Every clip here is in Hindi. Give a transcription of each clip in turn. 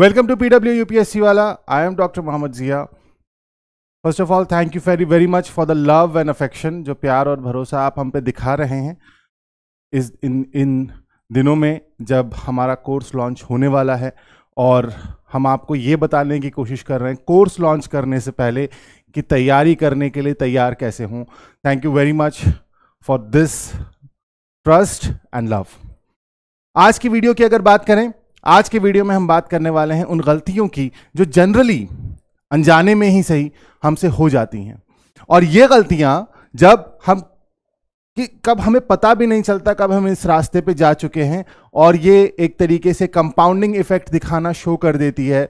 Welcome पी PW यूपीएससी वाला I am doctor Mohammad Zia first of all thank you very very much for the love and affection जो प्यार और भरोसा आप हम पे दिखा रहे हैं इस इन इन दिनों में जब हमारा कोर्स लॉन्च होने वाला है और हम आपको ये बताने की कोशिश कर रहे हैं कोर्स लॉन्च करने से पहले कि तैयारी करने के लिए तैयार कैसे हूँ thank you very much for this trust and love आज की वीडियो की अगर बात करें आज के वीडियो में हम बात करने वाले हैं उन गलतियों की जो जनरली अनजाने में ही सही हमसे हो जाती हैं और ये गलतियाँ जब हम कि कब हमें पता भी नहीं चलता कब हम इस रास्ते पे जा चुके हैं और ये एक तरीके से कंपाउंडिंग इफेक्ट दिखाना शो कर देती है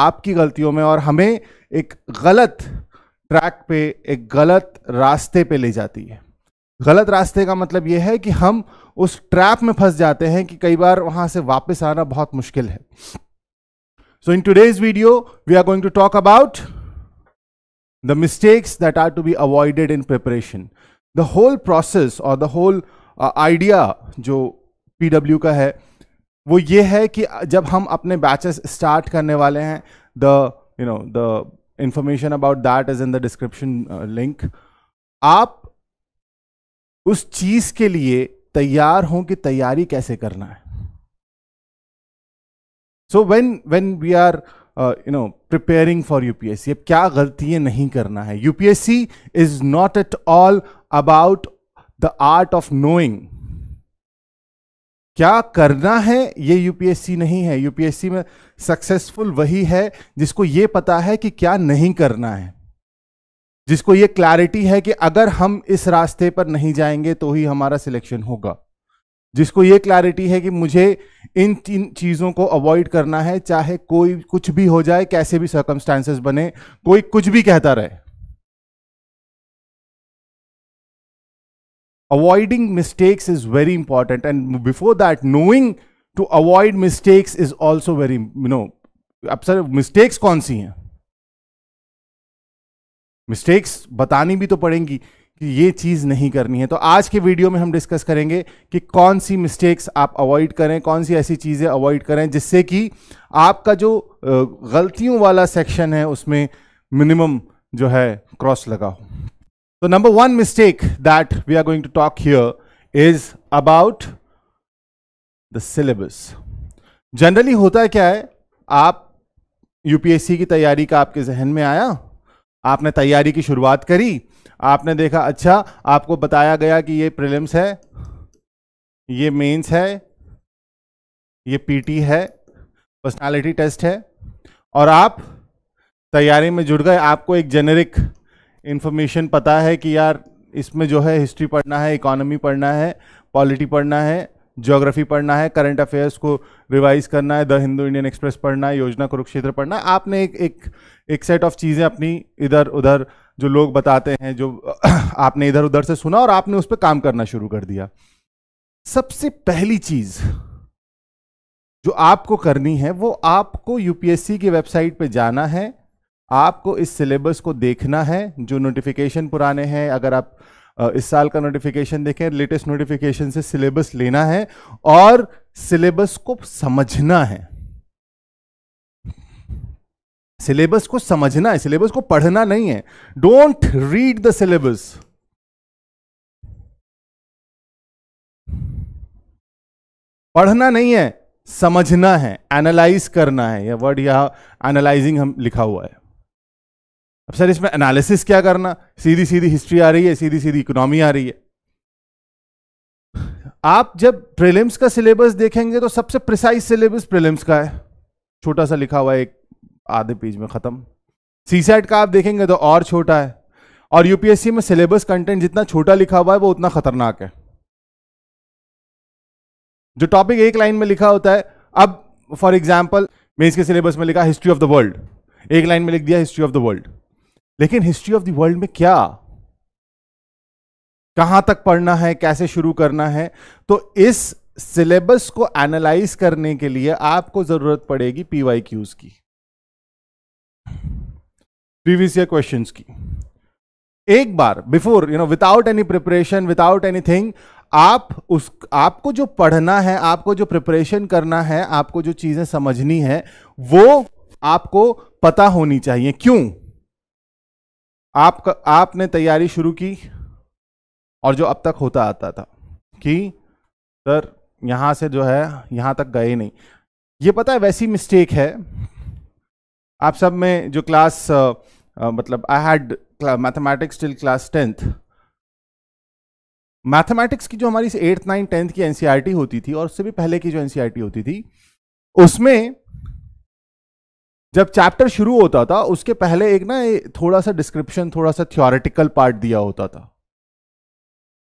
आपकी गलतियों में और हमें एक गलत ट्रैक पे एक गलत रास्ते पे ले जाती है गलत रास्ते का मतलब ये है कि हम उस ट्रैप में फंस जाते हैं कि कई बार वहां से वापस आना बहुत मुश्किल है so in today's video we are going to talk about the mistakes that are to be avoided in preparation the whole process और द होल आइडिया जो पीडब्ल्यू का है वो ये है कि जब हम अपने बैचेस स्टार्ट करने वाले हैं the you know the information about that is in the description link आप उस चीज के लिए तैयार हों कि तैयारी कैसे करना है so when when we are you know preparing for UPSC अब क्या गलतियां नहीं करना है UPSC is not at all about the art of knowing क्या करना है ये यूपीएससी नहीं है यूपीएससी में सक्सेसफुल वही है जिसको ये पता है कि क्या नहीं करना है जिसको ये क्लैरिटी है कि अगर हम इस रास्ते पर नहीं जाएंगे तो ही हमारा सिलेक्शन होगा जिसको ये क्लैरिटी है कि मुझे इन तीन चीज़ों को अवॉइड करना है चाहे कोई कुछ भी हो जाए कैसे भी सर्कमस्टांसेस बने कोई कुछ भी कहता रहे avoiding mistakes is very important and before that knowing to avoid mistakes is also very you know अब सर मिस्टेक्स कौन सी हैं मिस्टेक्स बतानी भी तो पड़ेंगी कि ये चीज़ नहीं करनी है तो आज के वीडियो में हम डिस्कस करेंगे कि कौन सी मिस्टेक्स आप अवॉइड करें कौन सी ऐसी चीज़ें अवॉइड करें जिससे कि आपका जो गलतियों वाला सेक्शन है उसमें मिनिमम जो है क्रॉस लगा हो तो number one mistake that we are going to talk here is about the syllabus generally होता क्या है आप यूपीएससी की तैयारी का आपके जहन में आया आपने तैयारी की शुरुआत करी आपने देखा अच्छा आपको बताया गया कि ये प्रिलिम्स है ये मेंस है ये पीटी है पर्सनालिटी टेस्ट है और आप तैयारी में जुड़ गए आपको एक जेनेरिक इन्फॉर्मेशन पता है कि यार इसमें जो है हिस्ट्री पढ़ना है इकोनॉमी पढ़ना है पॉलिटी पढ़ना है ज्योग्राफी पढ़ना है करंट अफेयर्स को रिवाइज करना है द हिंदू इंडियन एक्सप्रेस पढ़ना है योजना कुरुक्षेत्र पढ़ना है आपने एक एक एक सेट ऑफ चीज़ें अपनी इधर उधर जो लोग बताते हैं जो आपने इधर उधर से सुना और आपने उस पर काम करना शुरू कर दिया सबसे पहली चीज़ जो आपको करनी है वो आपको यूपीएससी की वेबसाइट पे जाना है आपको इस सिलेबस को देखना है जो नोटिफिकेशन पुराने हैं अगर आप इस साल का नोटिफिकेशन देखें लेटेस्ट नोटिफिकेशन से सिलेबस लेना है और सिलेबस को समझना है सिलेबस को समझना है सिलेबस को पढ़ना नहीं है डोंट रीड द सिलेबस पढ़ना नहीं है समझना है एनालाइज करना है यह वर्ड यह एनालाइजिंग हम लिखा हुआ है अब सर इसमें एनालिसिस क्या करना सीधी सीधी हिस्ट्री आ रही है सीधी सीधी इकोनॉमी आ रही है आप जब प्रीलिम्स का सिलेबस देखेंगे तो सबसे प्रिसाइज सिलेबस प्रीलिम्स का है छोटा सा लिखा हुआ है एक आधे पेज में ख़त्म सी सेट का आप देखेंगे तो और छोटा है और यूपीएससी में सिलेबस कंटेंट जितना छोटा लिखा हुआ है वो उतना खतरनाक है जो टॉपिक एक लाइन में लिखा होता है अब फॉर एग्जाम्पल मेन्स के सिलेबस में लिखा हिस्ट्री ऑफ द वर्ल्ड एक लाइन में लिख दिया हिस्ट्री ऑफ द वर्ल्ड लेकिन हिस्ट्री ऑफ द वर्ल्ड में क्या कहां तक पढ़ना है कैसे शुरू करना है तो इस सिलेबस को एनालाइज करने के लिए आपको जरूरत पड़ेगी पीवाई की प्रीवियस ईयर क्वेश्चन की एक बार before you know without any preparation without anything आप उस आपको जो पढ़ना है आपको जो प्रिपरेशन करना है आपको जो चीजें समझनी है वो आपको पता होनी चाहिए क्यों आप आपने तैयारी शुरू की और जो अब तक होता आता था कि सर यहां से जो है यहां तक गए नहीं ये पता है वैसी मिस्टेक है आप सब में जो क्लास uh, uh, मतलब I had mathematics till class tenth mathematics की जो हमारी एट्थ नाइन टेंथ की एनसीईआरटी e होती थी और उससे भी पहले की जो एनसीईआरटी e होती थी उसमें जब चैप्टर शुरू होता था उसके पहले एक ना थोड़ा सा डिस्क्रिप्शन थोड़ा सा थियोरिटिकल पार्ट दिया होता था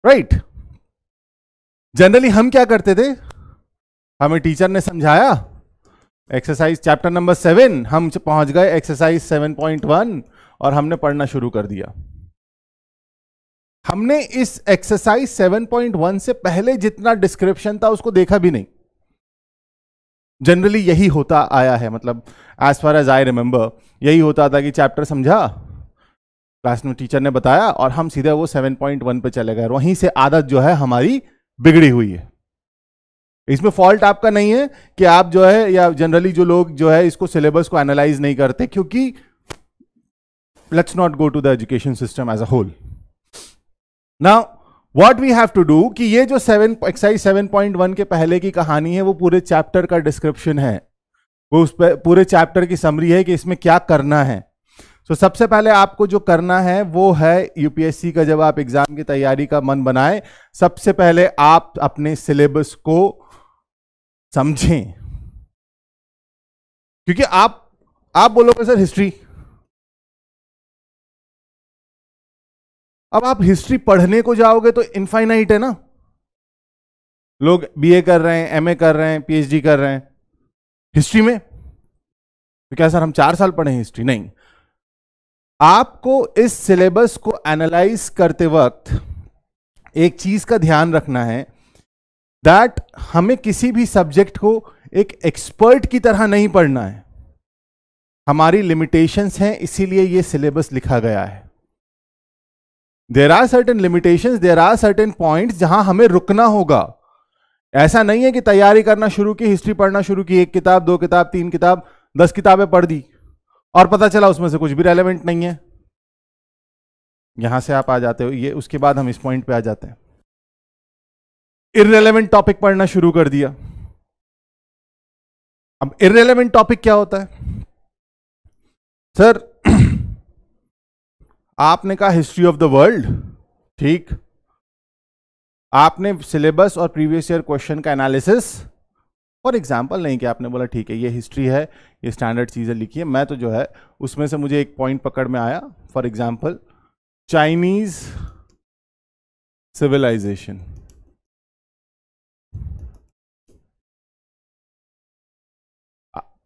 राइट right. जनरली हम क्या करते थे हमें टीचर ने समझाया एक्सरसाइज चैप्टर नंबर सेवन हम पहुंच गए एक्सरसाइज सेवन पॉइंट वन और हमने पढ़ना शुरू कर दिया हमने इस एक्सरसाइज सेवन पॉइंट वन से पहले जितना डिस्क्रिप्शन था उसको देखा भी नहीं जनरली यही होता आया है मतलब as far as I remember यही होता था कि चैप्टर समझा क्लास में टीचर ने बताया और हम सीधे वो सेवन पॉइंट वन पर चले गए वहीं से आदत जो है हमारी बिगड़ी हुई है इसमें फॉल्ट आपका नहीं है कि आप जो है या जनरली जो लोग जो है इसको सिलेबस को एनालाइज नहीं करते क्योंकि let's not go to the education system as a whole now what we have to do कि ये जो seven exercise seven point one के पहले की कहानी है वो पूरे चैप्टर का डिस्क्रिप्शन है वो उस पर पूरे चैप्टर की समरी है कि इसमें क्या करना है तो so, सबसे पहले आपको जो करना है वो है यूपीएससी का जब आप एग्जाम की तैयारी का मन बनाए सबसे पहले आप अपने सिलेबस को समझें क्योंकि आप आप बोलोगे सर हिस्ट्री अब आप हिस्ट्री पढ़ने को जाओगे तो इनफाइनाइट है ना लोग बीए कर रहे हैं एमए कर रहे हैं पीएचडी कर रहे हैं हिस्ट्री में तो क्या सर हम चार साल पढ़े हिस्ट्री नहीं आपको इस सिलेबस को एनालाइज करते वक्त एक चीज का ध्यान रखना है दैट हमें किसी भी सब्जेक्ट को एक एक्सपर्ट की तरह नहीं पढ़ना है हमारी लिमिटेशंस हैं इसीलिए ये सिलेबस लिखा गया है there are certain limitations there are certain points जहां हमें रुकना होगा ऐसा नहीं है कि तैयारी करना शुरू की हिस्ट्री पढ़ना शुरू की एक किताब दो किताब तीन किताब दस किताबें पढ़ दी और पता चला उसमें से कुछ भी रेलिवेंट नहीं है यहां से आप आ जाते हो ये उसके बाद हम इस पॉइंट पे आ जाते हैं इरेलीवेंट टॉपिक पढ़ना शुरू कर दिया अब इरेलीवेंट टॉपिक क्या होता है सर आपने कहा हिस्ट्री ऑफ द वर्ल्ड ठीक आपने सिलेबस और प्रीवियस ईयर क्वेश्चन का एनालिसिस और एग्जाम्पल नहीं किया आपने बोला ठीक है ये हिस्ट्री है ये स्टैंडर्ड चीज़ें लिखी है मैं तो जो है उसमें से मुझे एक पॉइंट पकड़ में आया फॉर एग्जाम्पल चाइनीज़ सिविलाइजेशन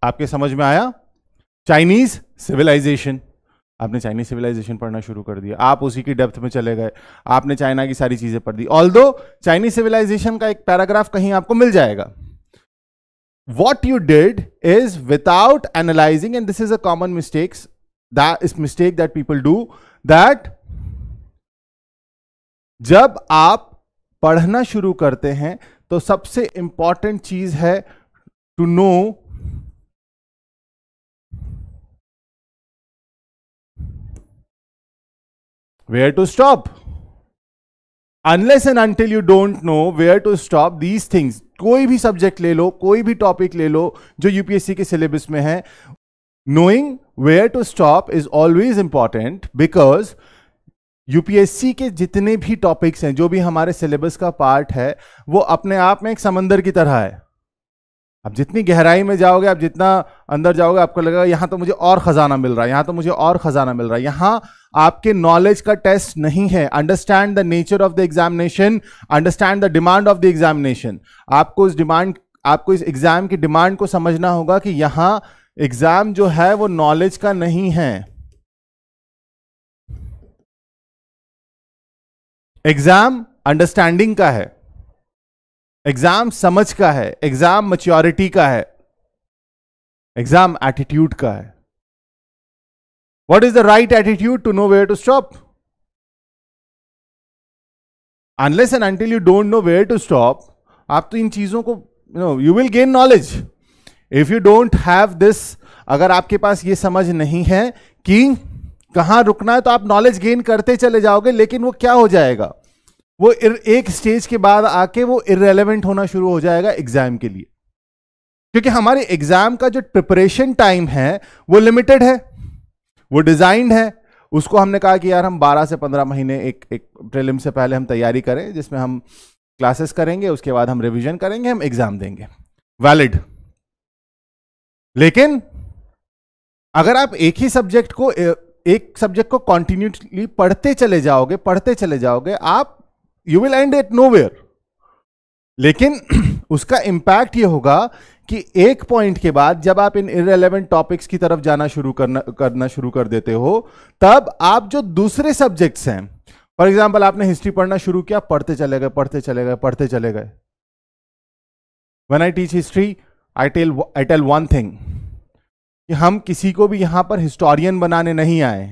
आपके समझ में आया चाइनीज सिविलाइजेशन आपने चाइनीज सिविलाइजेशन पढ़ना शुरू कर दिया आप उसी की डेप्थ में चले गए आपने चाइना की सारी चीजें पढ़ दी ऑल दो चाइनीज सिविलाइजेशन का एक पैराग्राफ कहीं आपको मिल जाएगा what you did is without analysing and this is a common mistakes this mistake that people do that जब आप पढ़ना शुरू करते हैं तो सबसे इंपॉर्टेंट चीज है to know where to stop unless and until you don't know where to stop these things कोई भी सब्जेक्ट ले लो कोई भी टॉपिक ले लो जो यूपीएससी के सिलेबस में है knowing where to stop is always important because UPSC के जितने भी टॉपिक्स हैं जो भी हमारे सिलेबस का पार्ट है वो अपने आप में एक समंदर की तरह है आप जितनी गहराई में जाओगे आप जितना अंदर जाओगे आपको लगेगा यहां तो मुझे और ख़जाना मिल रहा है यहां तो मुझे और ख़जाना मिल रहा है यहां आपके नॉलेज का टेस्ट नहीं है understand the nature of the examination understand the demand of the examination आपको इस डिमांड आपको इस एग्जाम की डिमांड को समझना होगा कि यहां एग्जाम जो है वो नॉलेज का नहीं है एग्जाम अंडरस्टैंडिंग का है एग्जाम समझ का है एग्जाम मच्योरिटी का है एग्जाम एटीट्यूड का है What is the right attitude to know where to stop? Unless and until you don't know where to stop, आप तो इन चीज़ों को you know you will gain knowledge if you don't have this अगर आपके पास ये समझ नहीं है कि कहाँ रुकना है तो आप नॉलेज गेन करते चले जाओगे लेकिन वो क्या हो जाएगा वो एक स्टेज के बाद आके वो इरेलीवेंट होना शुरू हो जाएगा एग्जाम के लिए क्योंकि हमारे एग्जाम का जो प्रिपरेशन टाइम है वो लिमिटेड है वो डिज़ाइंड है उसको हमने कहा कि यार हम 12 से 15 महीने एक एक प्रिलिम से पहले हम तैयारी करें जिसमें हम क्लासेस करेंगे उसके बाद हम रिवीजन करेंगे हम एग्जाम देंगे वैलिड लेकिन अगर आप एक ही सब्जेक्ट को एक सब्जेक्ट को कॉन्टिन्यूटली पढ़ते चले जाओगे पढ़ते चले जाओगे आप you will end at no लेकिन उसका इंपैक्ट ये होगा कि एक पॉइंट के बाद जब आप इन इरेलीवेंट टॉपिक्स की तरफ जाना शुरू करना करना शुरू कर देते हो तब आप जो दूसरे सब्जेक्ट्स हैं फॉर एग्जाम्पल आपने हिस्ट्री पढ़ना शुरू किया पढ़ते चले गए पढ़ते चले गए पढ़ते चले गए one I teach history I tell I tell one thing कि हम किसी को भी यहां पर हिस्टोरियन बनाने नहीं आए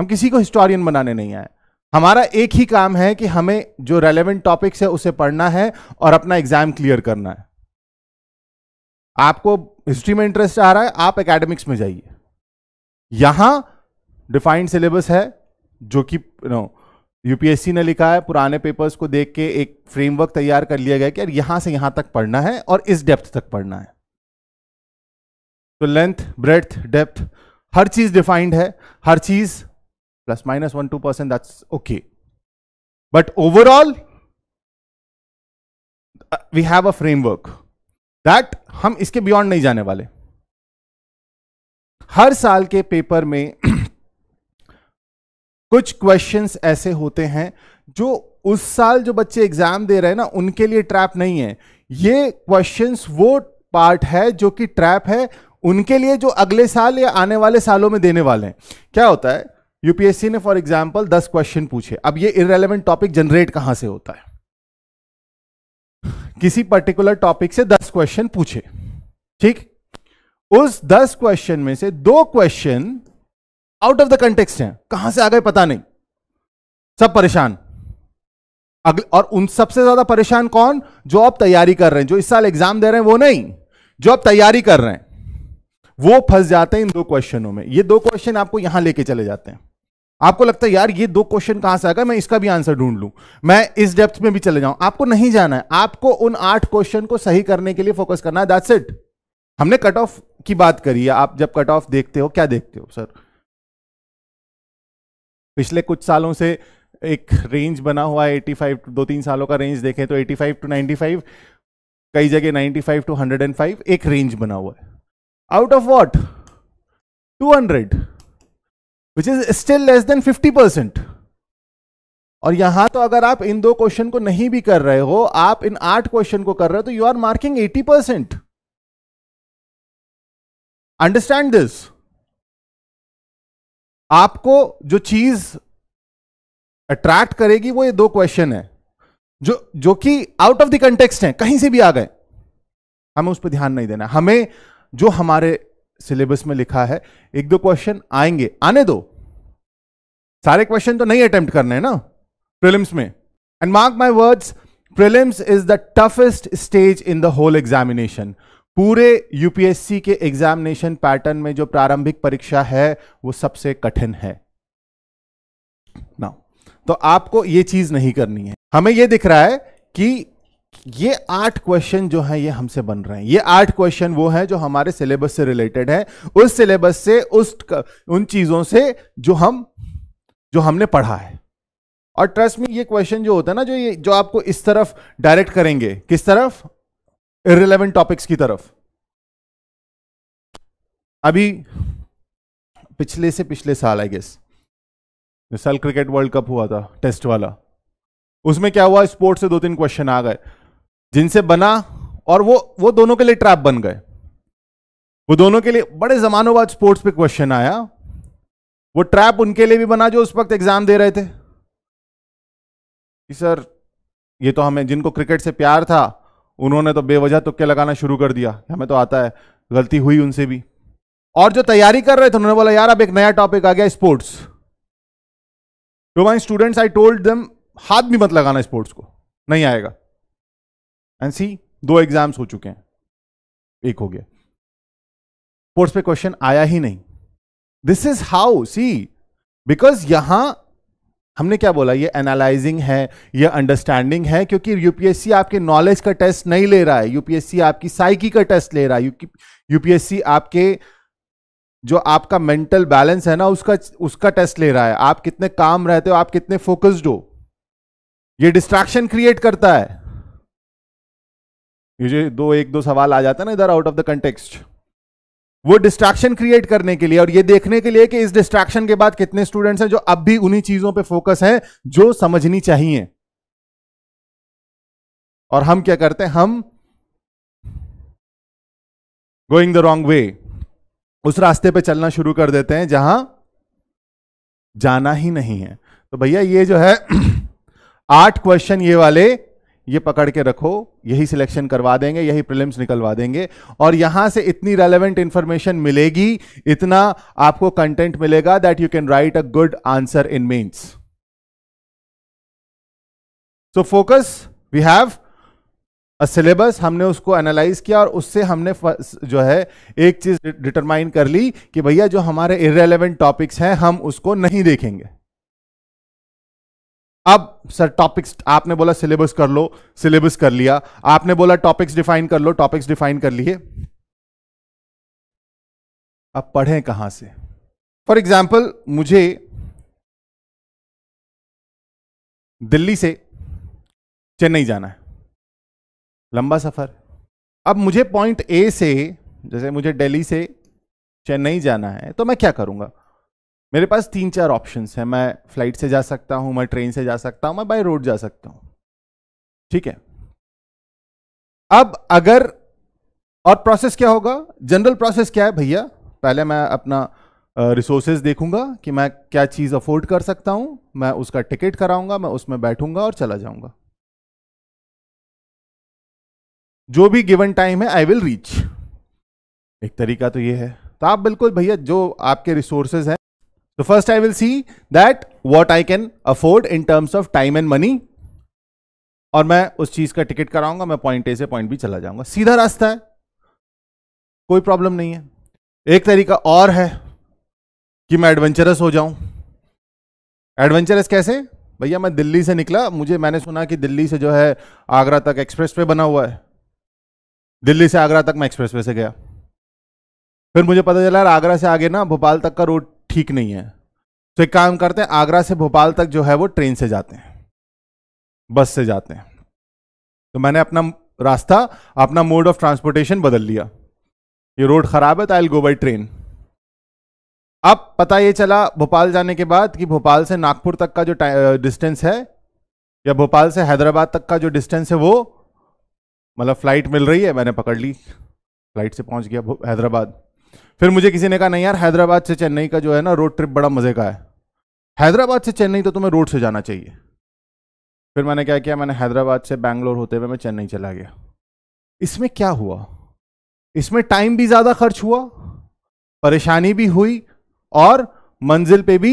हम किसी को हिस्टोरियन बनाने नहीं आए हमारा एक ही काम है कि हमें जो रेलेवेंट टॉपिक्स है उसे पढ़ना है और अपना एग्जाम क्लियर करना है आपको हिस्ट्री में इंटरेस्ट आ रहा है आप एकेडमिक्स में जाइए यहां डिफाइंड सिलेबस है जो कि नो यूपीएससी ने लिखा है पुराने पेपर्स को देख के एक फ्रेमवर्क तैयार कर लिया गया कि यहां से यहां तक पढ़ना है और इस डेप्थ तक पढ़ना है तो लेंथ ब्रेथ डेप्थ हर चीज डिफाइंड है हर चीज plus minus one two percent that's okay but overall we have a framework that हम इसके बियॉन्ड नहीं जाने वाले हर साल के पेपर में कुछ क्वेश्चंस ऐसे होते हैं जो उस साल जो बच्चे एग्जाम दे रहे हैं ना उनके लिए ट्रैप नहीं है ये क्वेश्चंस वो पार्ट है जो कि ट्रैप है उनके लिए जो अगले साल या आने वाले सालों में देने वाले हैं क्या होता है यूपीएससी ने फॉर एग्जाम्पल दस क्वेश्चन पूछे अब ये इरेलीवेंट टॉपिक जनरेट कहां से होता है किसी पर्टिकुलर टॉपिक से दस क्वेश्चन पूछे ठीक उस दस क्वेश्चन में से दो question out of the context हैं कहां से आ गए पता नहीं सब परेशान अगले और उन सबसे ज्यादा परेशान कौन जो आप तैयारी कर रहे हैं जो इस साल एग्जाम दे रहे हैं वो नहीं जो आप तैयारी कर रहे हैं वो फंस जाते हैं इन दो क्वेश्चनों में ये दो क्वेश्चन आपको यहां लेके चले जाते हैं आपको लगता है यार ये दो क्वेश्चन कहां से आएगा मैं इसका भी आंसर ढूंढ लूं मैं इस डेप्थ में भी चले जाऊं आपको नहीं जाना है आपको उन आठ क्वेश्चन को सही करने के लिए फोकस करना है दैट्स इट हमने कट ऑफ की बात करी है आप जब कट ऑफ देखते हो क्या देखते हो सर पिछले कुछ सालों से एक रेंज बना हुआ है 85 दो तीन सालों का रेंज देखें तो 85 टू फाइव कई जगह 95 टू फाइव एक रेंज बना हुआ है out of two 200 which is still less than 50 percent और यहां तो अगर आप इन दो क्वेश्चन को नहीं भी कर रहे हो आप इन आठ क्वेश्चन को कर रहे हो तो you are marking 80 percent understand this आपको जो चीज अट्रैक्ट करेगी वो ये दो क्वेश्चन है जो जो कि आउट ऑफ द कंटेक्स्ट है कहीं से भी आ गए हमें उस पर ध्यान नहीं देना हमें जो हमारे सिलेबस में लिखा है एक दो क्वेश्चन आएंगे आने दो सारे क्वेश्चन तो नहीं अटेम्प्ट करने ना प्रिलिम्स में and mark my words prelims is the toughest stage in the whole examination पूरे यूपीएससी के एग्जामिनेशन पैटर्न में जो प्रारंभिक परीक्षा है वो सबसे कठिन है ना तो आपको ये चीज नहीं करनी है हमें ये दिख रहा है कि ये आठ क्वेश्चन जो है ये हमसे बन रहे हैं ये आठ क्वेश्चन वो है जो हमारे सिलेबस से रिलेटेड है उस सिलेबस से उस उन चीजों से जो हम जो हमने पढ़ा है और ट्रस्ट में ये क्वेश्चन जो होता है ना जो ये जो आपको इस तरफ डायरेक्ट करेंगे किस तरफ इरेलीवेंट टॉपिक्स की तरफ अभी पिछले से पिछले साल आई गेस साल क्रिकेट वर्ल्ड कप हुआ था टेस्ट वाला उसमें क्या हुआ स्पोर्ट्स से दो तीन क्वेश्चन आ गए जिनसे बना और वो वो दोनों के लिए ट्रैप बन गए वो दोनों के लिए बड़े जमानों बाद स्पोर्ट्स पे क्वेश्चन आया वो ट्रैप उनके लिए भी बना जो उस वक्त एग्जाम दे रहे थे कि सर ये तो हमें जिनको क्रिकेट से प्यार था उन्होंने तो बेवजह तुक्के लगाना शुरू कर दिया हमें तो आता है गलती हुई उनसे भी और जो तैयारी कर रहे थे उन्होंने बोला यार अब एक नया टॉपिक आ गया sports to my students I told them हाथ भी मत लगाना स्पोर्ट्स को नहीं आएगा एंड सी दो एग्जाम्स हो चुके हैं एक हो गया कोर्स पे क्वेश्चन आया ही नहीं this is how see because यहां हमने क्या बोला ये एनालाइजिंग है ये अंडरस्टैंडिंग है क्योंकि यूपीएससी आपके नॉलेज का टेस्ट नहीं ले रहा है यूपीएससी आपकी साइकी का टेस्ट ले रहा है यूपीएससी आपके जो आपका मेंटल बैलेंस है ना उसका उसका टेस्ट ले रहा है आप कितने काम रहते हो आप कितने फोकस्ड हो ये डिस्ट्रैक्शन क्रिएट करता है ये जो दो एक दो सवाल आ जाता है ना इधर आउट ऑफ द कंटेक्स्ट वो डिस्ट्रैक्शन क्रिएट करने के लिए और ये देखने के लिए कि इस डिस्ट्रैक्शन के बाद कितने स्टूडेंट्स हैं जो अब भी उन्हीं चीजों पे फोकस हैं जो समझनी चाहिए और हम क्या करते हैं हम गोइंग द रोंग वे उस रास्ते पे चलना शुरू कर देते हैं जहां जाना ही नहीं है तो भैया ये जो है आठ क्वेश्चन ये वाले ये पकड़ के रखो यही सिलेक्शन करवा देंगे यही प्रिलिम्स निकलवा देंगे और यहां से इतनी रेलेवेंट इंफॉर्मेशन मिलेगी इतना आपको कंटेंट मिलेगा that you can write a good answer in means so focus we have a syllabus हमने उसको एनालाइज किया और उससे हमने जो है एक चीज डिटरमाइन कर ली कि भैया जो हमारे इरेलीवेंट टॉपिक्स हैं हम उसको नहीं देखेंगे अब सर टॉपिक्स आपने बोला सिलेबस कर लो सिलेबस कर लिया आपने बोला टॉपिक्स डिफाइन कर लो टॉपिक्स डिफाइन कर लिए अब पढ़ें कहां से फॉर एग्जाम्पल मुझे दिल्ली से चेन्नई जाना है लंबा सफर अब मुझे पॉइंट ए से जैसे मुझे दिल्ली से चेन्नई जाना है तो मैं क्या करूंगा मेरे पास तीन चार ऑप्शंस हैं मैं फ्लाइट से जा सकता हूं मैं ट्रेन से जा सकता हूं मैं बाय रोड जा सकता हूं ठीक है अब अगर और प्रोसेस क्या होगा जनरल प्रोसेस क्या है भैया पहले मैं अपना रिसोर्सेज uh, देखूंगा कि मैं क्या चीज़ अफोर्ड कर सकता हूं मैं उसका टिकट कराऊंगा मैं उसमें बैठूंगा और चला जाऊंगा जो भी गिवन टाइम है आई विल रीच एक तरीका तो ये है तो आप बिल्कुल भैया जो आपके रिसोर्सेज हैं So first I will see that what I can afford in terms of time and money और मैं उस चीज का टिकट कराऊंगा मैं पॉइंट ए से पॉइंट बी चला जाऊंगा सीधा रास्ता है कोई प्रॉब्लम नहीं है एक तरीका और है कि मैं एडवेंचरस हो जाऊं एडवेंचरस कैसे भैया मैं दिल्ली से निकला मुझे मैंने सुना कि दिल्ली से जो है आगरा तक एक्सप्रेस वे बना हुआ है दिल्ली से आगरा तक मैं एक्सप्रेस वे से गया फिर मुझे पता चला आगरा से आगे ना भोपाल तक का रोड ठीक नहीं है तो एक काम करते हैं आगरा से भोपाल तक जो है वो ट्रेन से जाते हैं बस से जाते हैं तो मैंने अपना रास्ता अपना मोड ऑफ ट्रांसपोर्टेशन बदल लिया ये रोड खराब है तो आई गो बाई ट्रेन अब पता ये चला भोपाल जाने के बाद कि भोपाल से नागपुर तक का जो डिस्टेंस है या भोपाल से हैदराबाद तक का जो डिस्टेंस है वो मतलब फ्लाइट मिल रही है मैंने पकड़ ली फ्लाइट से पहुंच गया हैदराबाद फिर मुझे किसी ने कहा नहीं यार हैदराबाद से चेन्नई का जो है ना रोड ट्रिप बड़ा मज़े का है हैदराबाद से चेन्नई तो तुम्हें रोड से जाना चाहिए फिर मैंने क्या किया मैंने हैदराबाद से बैंगलोर होते हुए मैं चेन्नई चला गया इसमें क्या हुआ इसमें टाइम भी ज़्यादा खर्च हुआ परेशानी भी हुई और मंजिल पे भी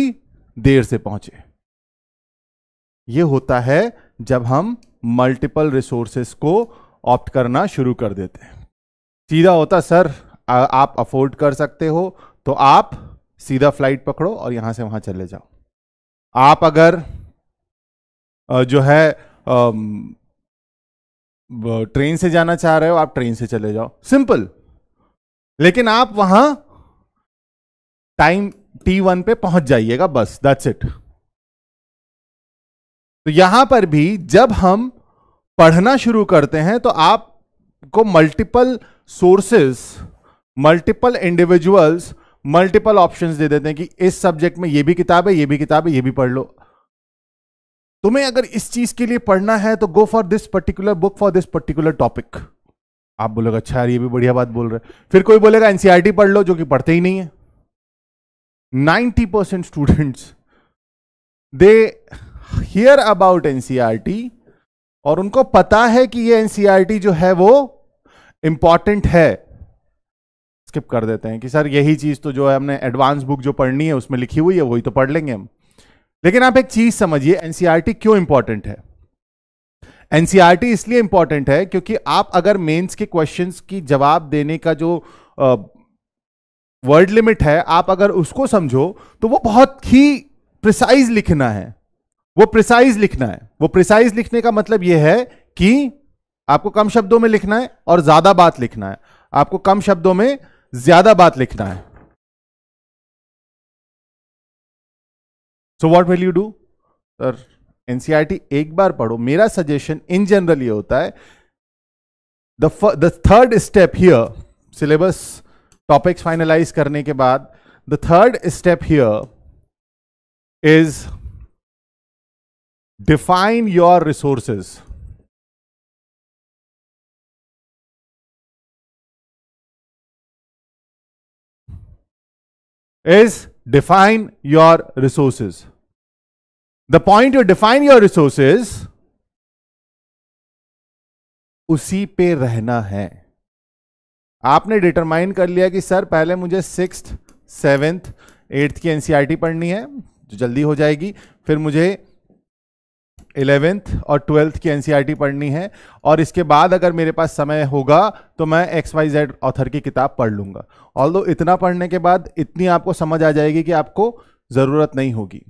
देर से पहुंचे ये होता है जब हम मल्टीपल रिसोर्सेस को ऑप्ट करना शुरू कर देते हैं सीधा होता सर आप अफोर्ड कर सकते हो तो आप सीधा फ्लाइट पकड़ो और यहां से वहां चले जाओ आप अगर जो है ट्रेन से जाना चाह रहे हो आप ट्रेन से चले जाओ सिंपल लेकिन आप वहां टाइम टी वन पे पहुंच जाइएगा बस दैट्स इट तो यहां पर भी जब हम पढ़ना शुरू करते हैं तो आपको multiple sources multiple individuals multiple options दे देते हैं कि इस सब्जेक्ट में ये भी किताब है ये भी किताब है ये भी पढ़ लो तुम्हें अगर इस चीज के लिए पढ़ना है तो go for this particular book for this particular topic आप बोलोगे अच्छा यार ये भी बढ़िया बात बोल रहे फिर कोई बोलेगा एनसीआरटी पढ़ लो जो कि पढ़ते ही नहीं है ninety percent students they hear about NCERT और उनको पता है कि ये एनसीआरटी जो है वो इंपॉर्टेंट है स्किप कर देते हैं कि सर यही चीज़ तो जो है हमने एडवांस बुक जो पढ़नी है उसमें लिखी हुई है वही तो पढ़ लेंगे हम लेकिन आप एक चीज़ समझिए एनसीईआरटी e क्यों इंपॉर्टेंट है एनसीईआरटी e इसलिए इंपॉर्टेंट है क्योंकि आप अगर मेंस के क्वेश्चंस की जवाब देने का जो वर्ड uh, लिमिट है आप अगर उसको समझो तो वो बहुत ही प्रिसाइज लिखना है वो प्रिसाइज लिखना है वो प्रिसाइज लिखने का मतलब यह है कि आपको कम शब्दों में लिखना है और ज्यादा बात लिखना है आपको कम शब्दों में ज्यादा बात लिखना है so what will you do sir NCERT एक बार पढ़ो मेरा सजेशन इन जनरल ये होता है the third step here syllabus topics finalise करने के बाद the third step here is define your resources is define your resources. The point you define your resources, उसी पे रहना है आपने डिटरमाइन कर लिया कि सर पहले मुझे सिक्स सेवेंथ एट्थ की एनसीआरटी e पढ़नी है जो तो जल्दी हो जाएगी फिर मुझे इलेवेंथ और ट्वेल्थ की एनसीईआरटी e पढ़नी है और इसके बाद अगर मेरे पास समय होगा तो मैं एक्स वाई जेड ऑथर की किताब पढ़ लूँगा ऑल इतना पढ़ने के बाद इतनी आपको समझ आ जाएगी कि आपको ज़रूरत नहीं होगी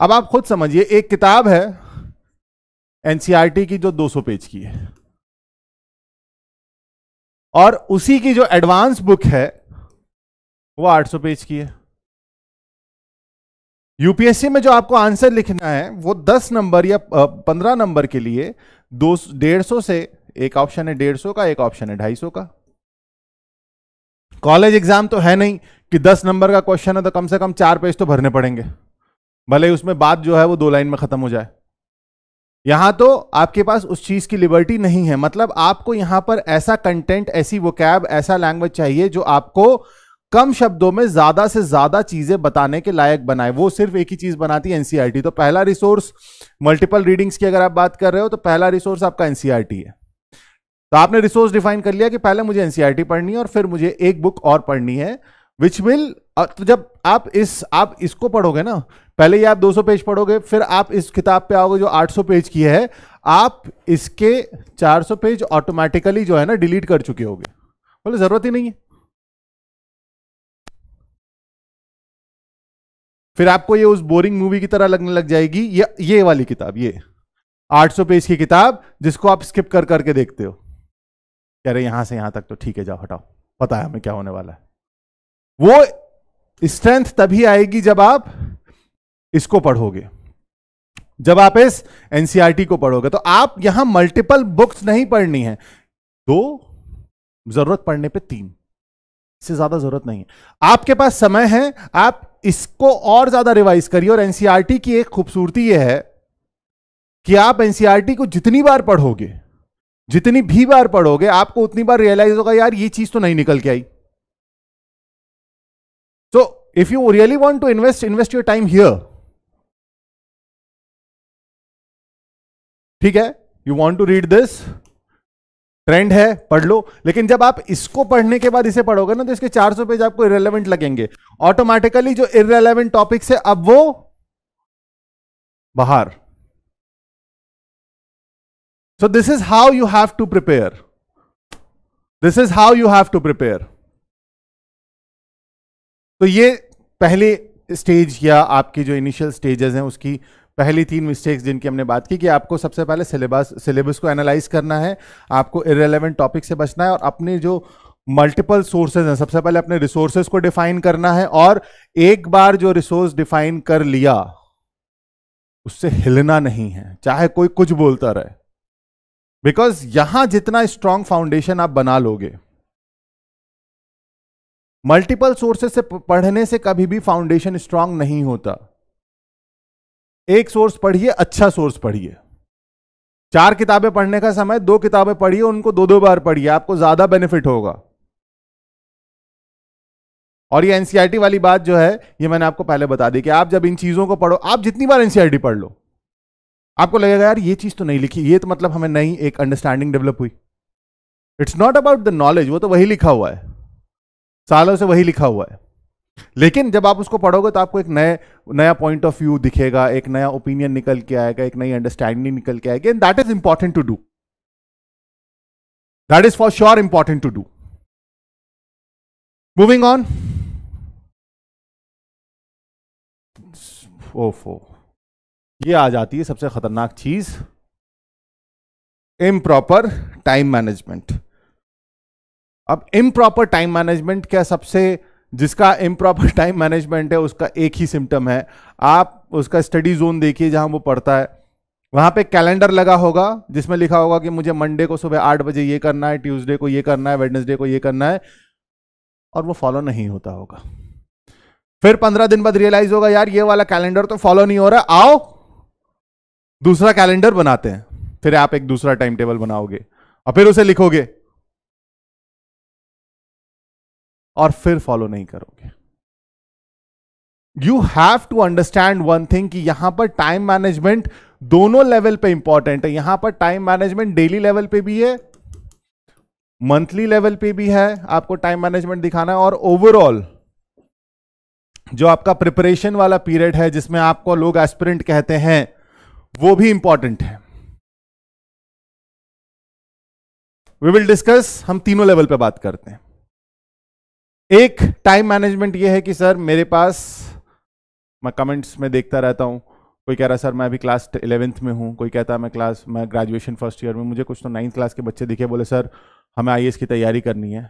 अब आप खुद समझिए एक किताब है एन e की जो 200 पेज की है और उसी की जो एडवांस बुक है वो 800 पेज की है यूपीएससी में जो आपको आंसर लिखना है वो 10 नंबर या 15 नंबर के लिए दो डेढ़ सौ से एक ऑप्शन है डेढ़ सौ का एक ऑप्शन है ढाई सौ का कॉलेज एग्जाम तो है नहीं कि 10 नंबर का क्वेश्चन है तो कम से कम चार पेज तो भरने पड़ेंगे भले उसमें बात जो है वो दो लाइन में खत्म हो जाए यहां तो आपके पास उस चीज की लिबर्टी नहीं है मतलब आपको यहां पर ऐसा कंटेंट ऐसी वो ऐसा लैंग्वेज चाहिए जो आपको कम शब्दों में ज्यादा से ज्यादा चीजें बताने के लायक बनाए वो सिर्फ एक ही चीज बनाती है एनसीआरटी e तो पहला रिसोर्स मल्टीपल रीडिंग्स की अगर आप बात कर रहे हो तो पहला रिसोर्स आपका एनसीआरटी e है तो आपने रिसोर्स डिफाइन कर लिया कि पहले मुझे एनसीआरटी e पढ़नी है और फिर मुझे एक बुक और पढ़नी है विच विल तो जब आप इस आप इसको पढ़ोगे ना पहले ये आप 200 पेज पढ़ोगे फिर आप इस किताब पे आओगे जो 800 पेज की है आप इसके 400 पेज ऑटोमेटिकली जो है ना डिलीट कर चुके होगे बोले जरूरत ही नहीं है फिर आपको ये उस बोरिंग मूवी की तरह लगने लग जाएगी ये ये वाली किताब ये 800 पेज की किताब जिसको आप स्किप कर करके देखते हो कह रहे यहां से यहां तक तो ठीक है जाओ हटाओ पता है हमें क्या होने वाला है वो स्ट्रेंथ तभी आएगी जब आप इसको पढ़ोगे जब आप इस एनसीआरटी e को पढ़ोगे तो आप यहां मल्टीपल बुक्स नहीं पढ़नी है दो जरूरत पड़ने पे तीन इससे ज्यादा जरूरत नहीं है आपके पास समय है आप इसको और ज्यादा रिवाइज करिए और एनसीईआरटी e की एक खूबसूरती यह है कि आप एनसीईआरटी e को जितनी बार पढ़ोगे जितनी भी बार पढ़ोगे आपको उतनी बार रियलाइज होगा यार ये चीज तो नहीं निकल के आई so if you really want to invest invest your time here ठीक है you want to read this trend है पढ़ लो लेकिन जब आप इसको पढ़ने के बाद इसे पढ़ोगे ना तो इसके 400 पेज आपको इरेलीवेंट लगेंगे ऑटोमेटिकली जो इरेलीवेंट टॉपिक्स है अब वो बाहर so this is how you have to prepare this is how you have to prepare तो ये पहली स्टेज या आपकी जो इनिशियल स्टेजेस हैं उसकी पहली तीन मिस्टेक्स जिनकी हमने बात की कि आपको सबसे पहले सिलेबस सिलेबस को एनालाइज करना है आपको इरेलीवेंट टॉपिक से बचना है और अपने जो मल्टीपल सोर्सेज हैं सबसे पहले अपने रिसोर्सेज को डिफाइन करना है और एक बार जो रिसोर्स डिफाइन कर लिया उससे हिलना नहीं है चाहे कोई कुछ बोलता रहे बिकॉज यहां जितना स्ट्रांग फाउंडेशन आप बना लोगे मल्टीपल सोर्सेज से पढ़ने से कभी भी फाउंडेशन स्ट्रांग नहीं होता एक सोर्स पढ़िए अच्छा सोर्स पढ़िए चार किताबें पढ़ने का समय दो किताबें पढ़िए उनको दो दो बार पढ़िए आपको ज्यादा बेनिफिट होगा और ये एनसीईआरटी e वाली बात जो है ये मैंने आपको पहले बता दी कि आप जब इन चीजों को पढ़ो आप जितनी बार एनसीईआरटी e पढ़ लो आपको लगेगा यार ये चीज तो नहीं लिखी ये तो मतलब हमें नई एक अंडरस्टैंडिंग डेवलप हुई it's not about the knowledge वो तो वही लिखा हुआ है सालों से वही लिखा हुआ है लेकिन जब आप उसको पढ़ोगे तो आपको एक नए नया पॉइंट ऑफ व्यू दिखेगा एक नया ओपिनियन निकल के आएगा एक नई अंडरस्टैंडिंग निकल के आएगी and that is important to do that is for sure important to do moving on ओफो ये आ जाती है सबसे खतरनाक चीज इम प्रॉपर टाइम मैनेजमेंट अब इम प्रॉपर टाइम मैनेजमेंट क्या सबसे जिसका इम्प्रॉपर टाइम मैनेजमेंट है उसका एक ही सिम्टम है आप उसका स्टडी जोन देखिए जहां वो पढ़ता है वहां पे कैलेंडर लगा होगा जिसमें लिखा होगा कि मुझे मंडे को सुबह आठ बजे ये करना है ट्यूसडे को ये करना है वेडनेसडे को ये करना है और वो फॉलो नहीं होता होगा फिर पंद्रह दिन बाद रियलाइज होगा यार ये वाला कैलेंडर तो फॉलो नहीं हो रहा आओ दूसरा कैलेंडर बनाते हैं फिर आप एक दूसरा टाइम टेबल बनाओगे और फिर उसे लिखोगे और फिर फॉलो नहीं करोगे you have to understand one thing कि यहां पर टाइम मैनेजमेंट दोनों लेवल पे इंपॉर्टेंट है यहां पर टाइम मैनेजमेंट डेली लेवल पे भी है मंथली लेवल पे भी है आपको टाइम मैनेजमेंट दिखाना है और ओवरऑल जो आपका प्रिपरेशन वाला पीरियड है जिसमें आपको लोग एस्पिरेंट कहते हैं वो भी इंपॉर्टेंट है वी विल डिस्कस हम तीनों लेवल पे बात करते हैं एक टाइम मैनेजमेंट ये है कि सर मेरे पास मैं कमेंट्स में देखता रहता हूँ कोई कह रहा सर मैं अभी क्लास इलेवेंथ में हूँ कोई कहता है मैं क्लास मैं ग्रेजुएशन फर्स्ट ईयर में मुझे कुछ तो नाइन्थ क्लास के बच्चे दिखे बोले सर हमें आई की तैयारी करनी है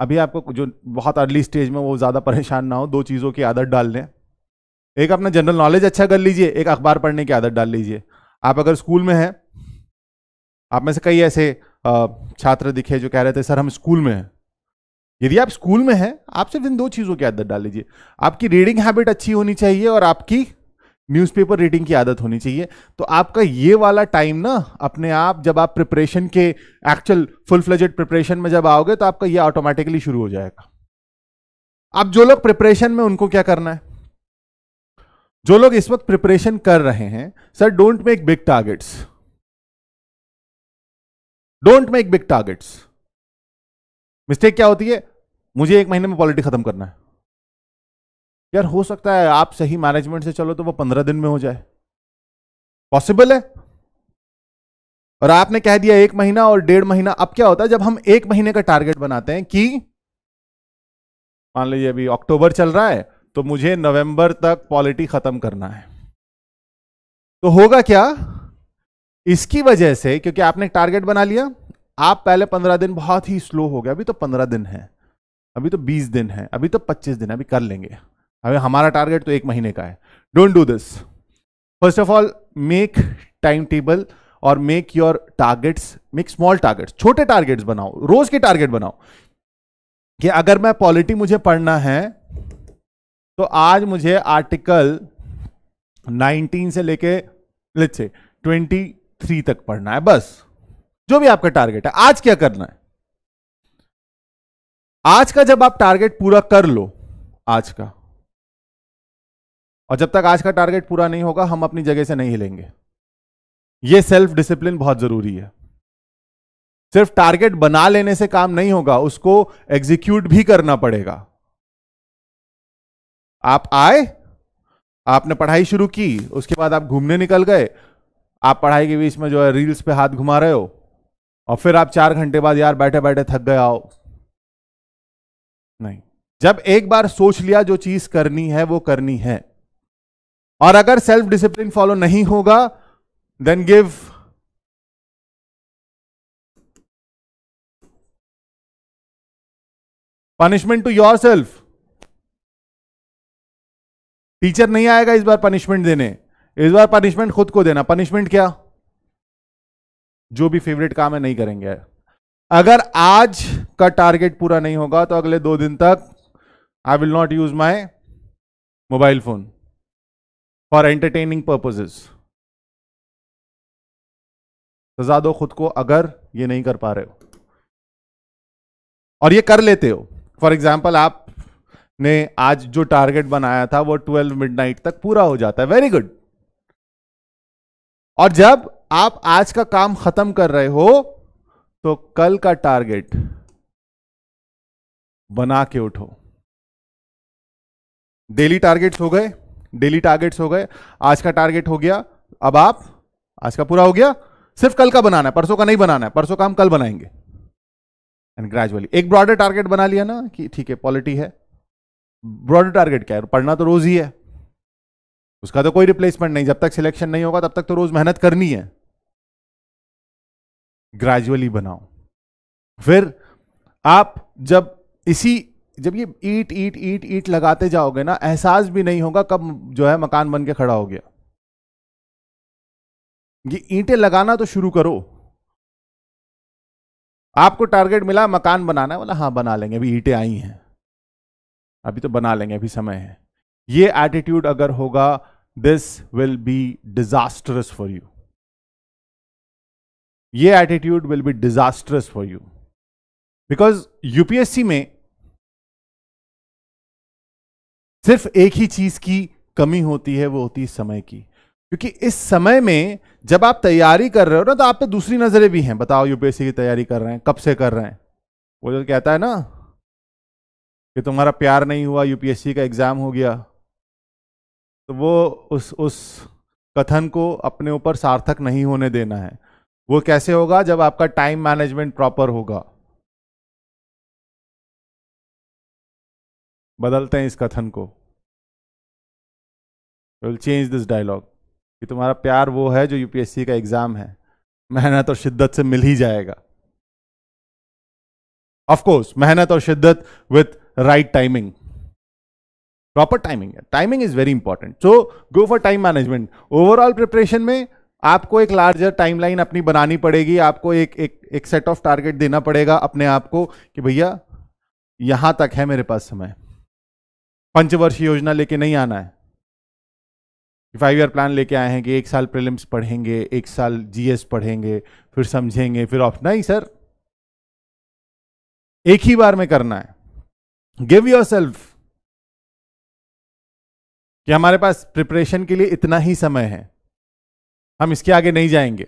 अभी आपको जो बहुत अर्ली स्टेज में वो ज़्यादा परेशान ना हो दो चीज़ों की आदत डाल लें एक अपना जनरल नॉलेज अच्छा कर लीजिए एक अखबार पढ़ने की आदत डाल लीजिए आप अगर स्कूल में हैं आप में से कई ऐसे छात्र दिखे जो कह रहे थे सर हम स्कूल में हैं यदि आप स्कूल में हैं आप सिर्फ इन दो चीज़ों की आदत डाल लीजिए आपकी रीडिंग हैबिट अच्छी होनी चाहिए और आपकी न्यूज़पेपर रीडिंग की आदत होनी चाहिए तो आपका ये वाला टाइम ना अपने आप जब आप प्रिपरेशन के एक्चुअल फुल फ्लजेड प्रिपरेशन में जब आओगे तो आपका ये ऑटोमेटिकली शुरू हो जाएगा अब जो लोग प्रिपरेशन में उनको क्या करना है जो लोग इस वक्त प्रिपरेशन कर रहे हैं sir don't make big targets don't make big targets mistake क्या होती है मुझे एक महीने में पॉलिटी खत्म करना है यार हो सकता है आप सही मैनेजमेंट से चलो तो वो पंद्रह दिन में हो जाए पॉसिबल है और आपने कह दिया एक महीना और डेढ़ महीना अब क्या होता है जब हम एक महीने का टारगेट बनाते हैं कि मान लीजिए अभी अक्टूबर चल रहा है तो मुझे नवंबर तक पॉलिटी खत्म करना है तो होगा क्या इसकी वजह से क्योंकि आपने टारगेट बना लिया आप पहले पंद्रह दिन बहुत ही स्लो हो गया अभी तो पंद्रह दिन है अभी तो बीस दिन है अभी तो पच्चीस दिन है अभी कर लेंगे अभी हमारा टारगेट तो एक महीने का है don't do this first of all make time table और make your targets make small targets छोटे टारगेट्स बनाओ रोज के टारगेट बनाओ कि अगर मैं पॉलिटी मुझे पढ़ना है तो आज मुझे आर्टिकल 19 से लेके लेट्स से 23 तक पढ़ना है बस जो भी आपका टारगेट है आज क्या करना है आज का जब आप टारगेट पूरा कर लो आज का और जब तक आज का टारगेट पूरा नहीं होगा हम अपनी जगह से नहीं हिलेंगे ये सेल्फ डिसिप्लिन बहुत जरूरी है सिर्फ टारगेट बना लेने से काम नहीं होगा उसको एग्जीक्यूट भी करना पड़ेगा आप आए आपने पढ़ाई शुरू की उसके बाद आप घूमने निकल गए आप पढ़ाई के बीच में जो है रील्स पे हाथ घुमा रहे हो और फिर आप चार घंटे बाद यार बैठे बैठे थक गए आओ नहीं जब एक बार सोच लिया जो चीज करनी है वो करनी है और अगर सेल्फ डिसिप्लिन फॉलो नहीं होगा then give punishment to yourself teacher नहीं आएगा इस बार पनिशमेंट देने इस बार पनिशमेंट खुद को देना पनिशमेंट क्या जो भी फेवरेट काम है नहीं करेंगे अगर आज का टारगेट पूरा नहीं होगा तो अगले दो दिन तक I will not use my mobile phone for entertaining purposes सजा दो खुद को अगर ये नहीं कर पा रहे हो और ये कर लेते हो फॉर एग्जाम्पल आप ने आज जो टारगेट बनाया था वो ट्वेल्व मिडनाइट तक पूरा हो जाता है वेरी गुड और जब आप आज का काम खत्म कर रहे हो तो कल का टारगेट बना के उठो डेली टारगेट्स हो गए डेली टारगेट्स हो गए आज का टारगेट हो गया अब आप आज का पूरा हो गया सिर्फ कल का बनाना है परसों का नहीं बनाना है परसों का हम कल बनाएंगे एंड ग्रेजुअली एक ब्रॉडर टारगेट बना लिया ना कि ठीक है पॉलिटी है ब्रॉडर टारगेट क्या है पढ़ना तो रोज ही है उसका तो कोई रिप्लेसमेंट नहीं जब तक सिलेक्शन नहीं होगा तब तक तो रोज मेहनत करनी है ग्रेजुअली बनाओ फिर आप जब इसी जब ये ईट ईट ईट ईट लगाते जाओगे ना एहसास भी नहीं होगा कब जो है मकान बन के खड़ा हो गया ये ईंटें लगाना तो शुरू करो आपको टारगेट मिला मकान बनाना है बोला हाँ बना लेंगे अभी ईंटें आई हैं अभी तो बना लेंगे अभी समय है ये एटीट्यूड अगर होगा this will be disastrous for you ये attitude will be disastrous for you because UPSC में सिर्फ एक ही चीज की कमी होती है वो होती है समय की क्योंकि इस समय में जब आप तैयारी कर रहे हो ना तो आप पे दूसरी नजरें भी हैं बताओ यूपीएससी की तैयारी कर रहे हैं कब से कर रहे हैं वो जो कहता है ना कि तुम्हारा प्यार नहीं हुआ यूपीएससी का एग्जाम हो गया तो वो उस उस कथन को अपने ऊपर सार्थक नहीं होने देना है वो कैसे होगा जब आपका टाइम मैनेजमेंट प्रॉपर होगा बदलते हैं इस कथन को विल चेंज दिस डायलॉग कि तुम्हारा प्यार वो है जो यूपीएससी का एग्जाम है मेहनत और शिद्दत से मिल ही जाएगा ऑफ कोर्स मेहनत और शिद्दत with right timing proper timing है timing is very important so go for time management overall preparation में आपको एक लार्जर टाइमलाइन अपनी बनानी पड़ेगी आपको एक एक एक सेट ऑफ टारगेट देना पड़ेगा अपने आप को कि भैया यहां तक है मेरे पास समय पंचवर्षीय योजना लेके नहीं आना है फाइव ईयर प्लान लेके आए हैं कि एक साल प्रिलिम्स पढ़ेंगे एक साल जीएस पढ़ेंगे फिर समझेंगे फिर ऑफ नहीं सर एक ही बार में करना है गिव योर सेल्फ कि हमारे पास प्रिपरेशन के लिए इतना ही समय है हम इसके आगे नहीं जाएंगे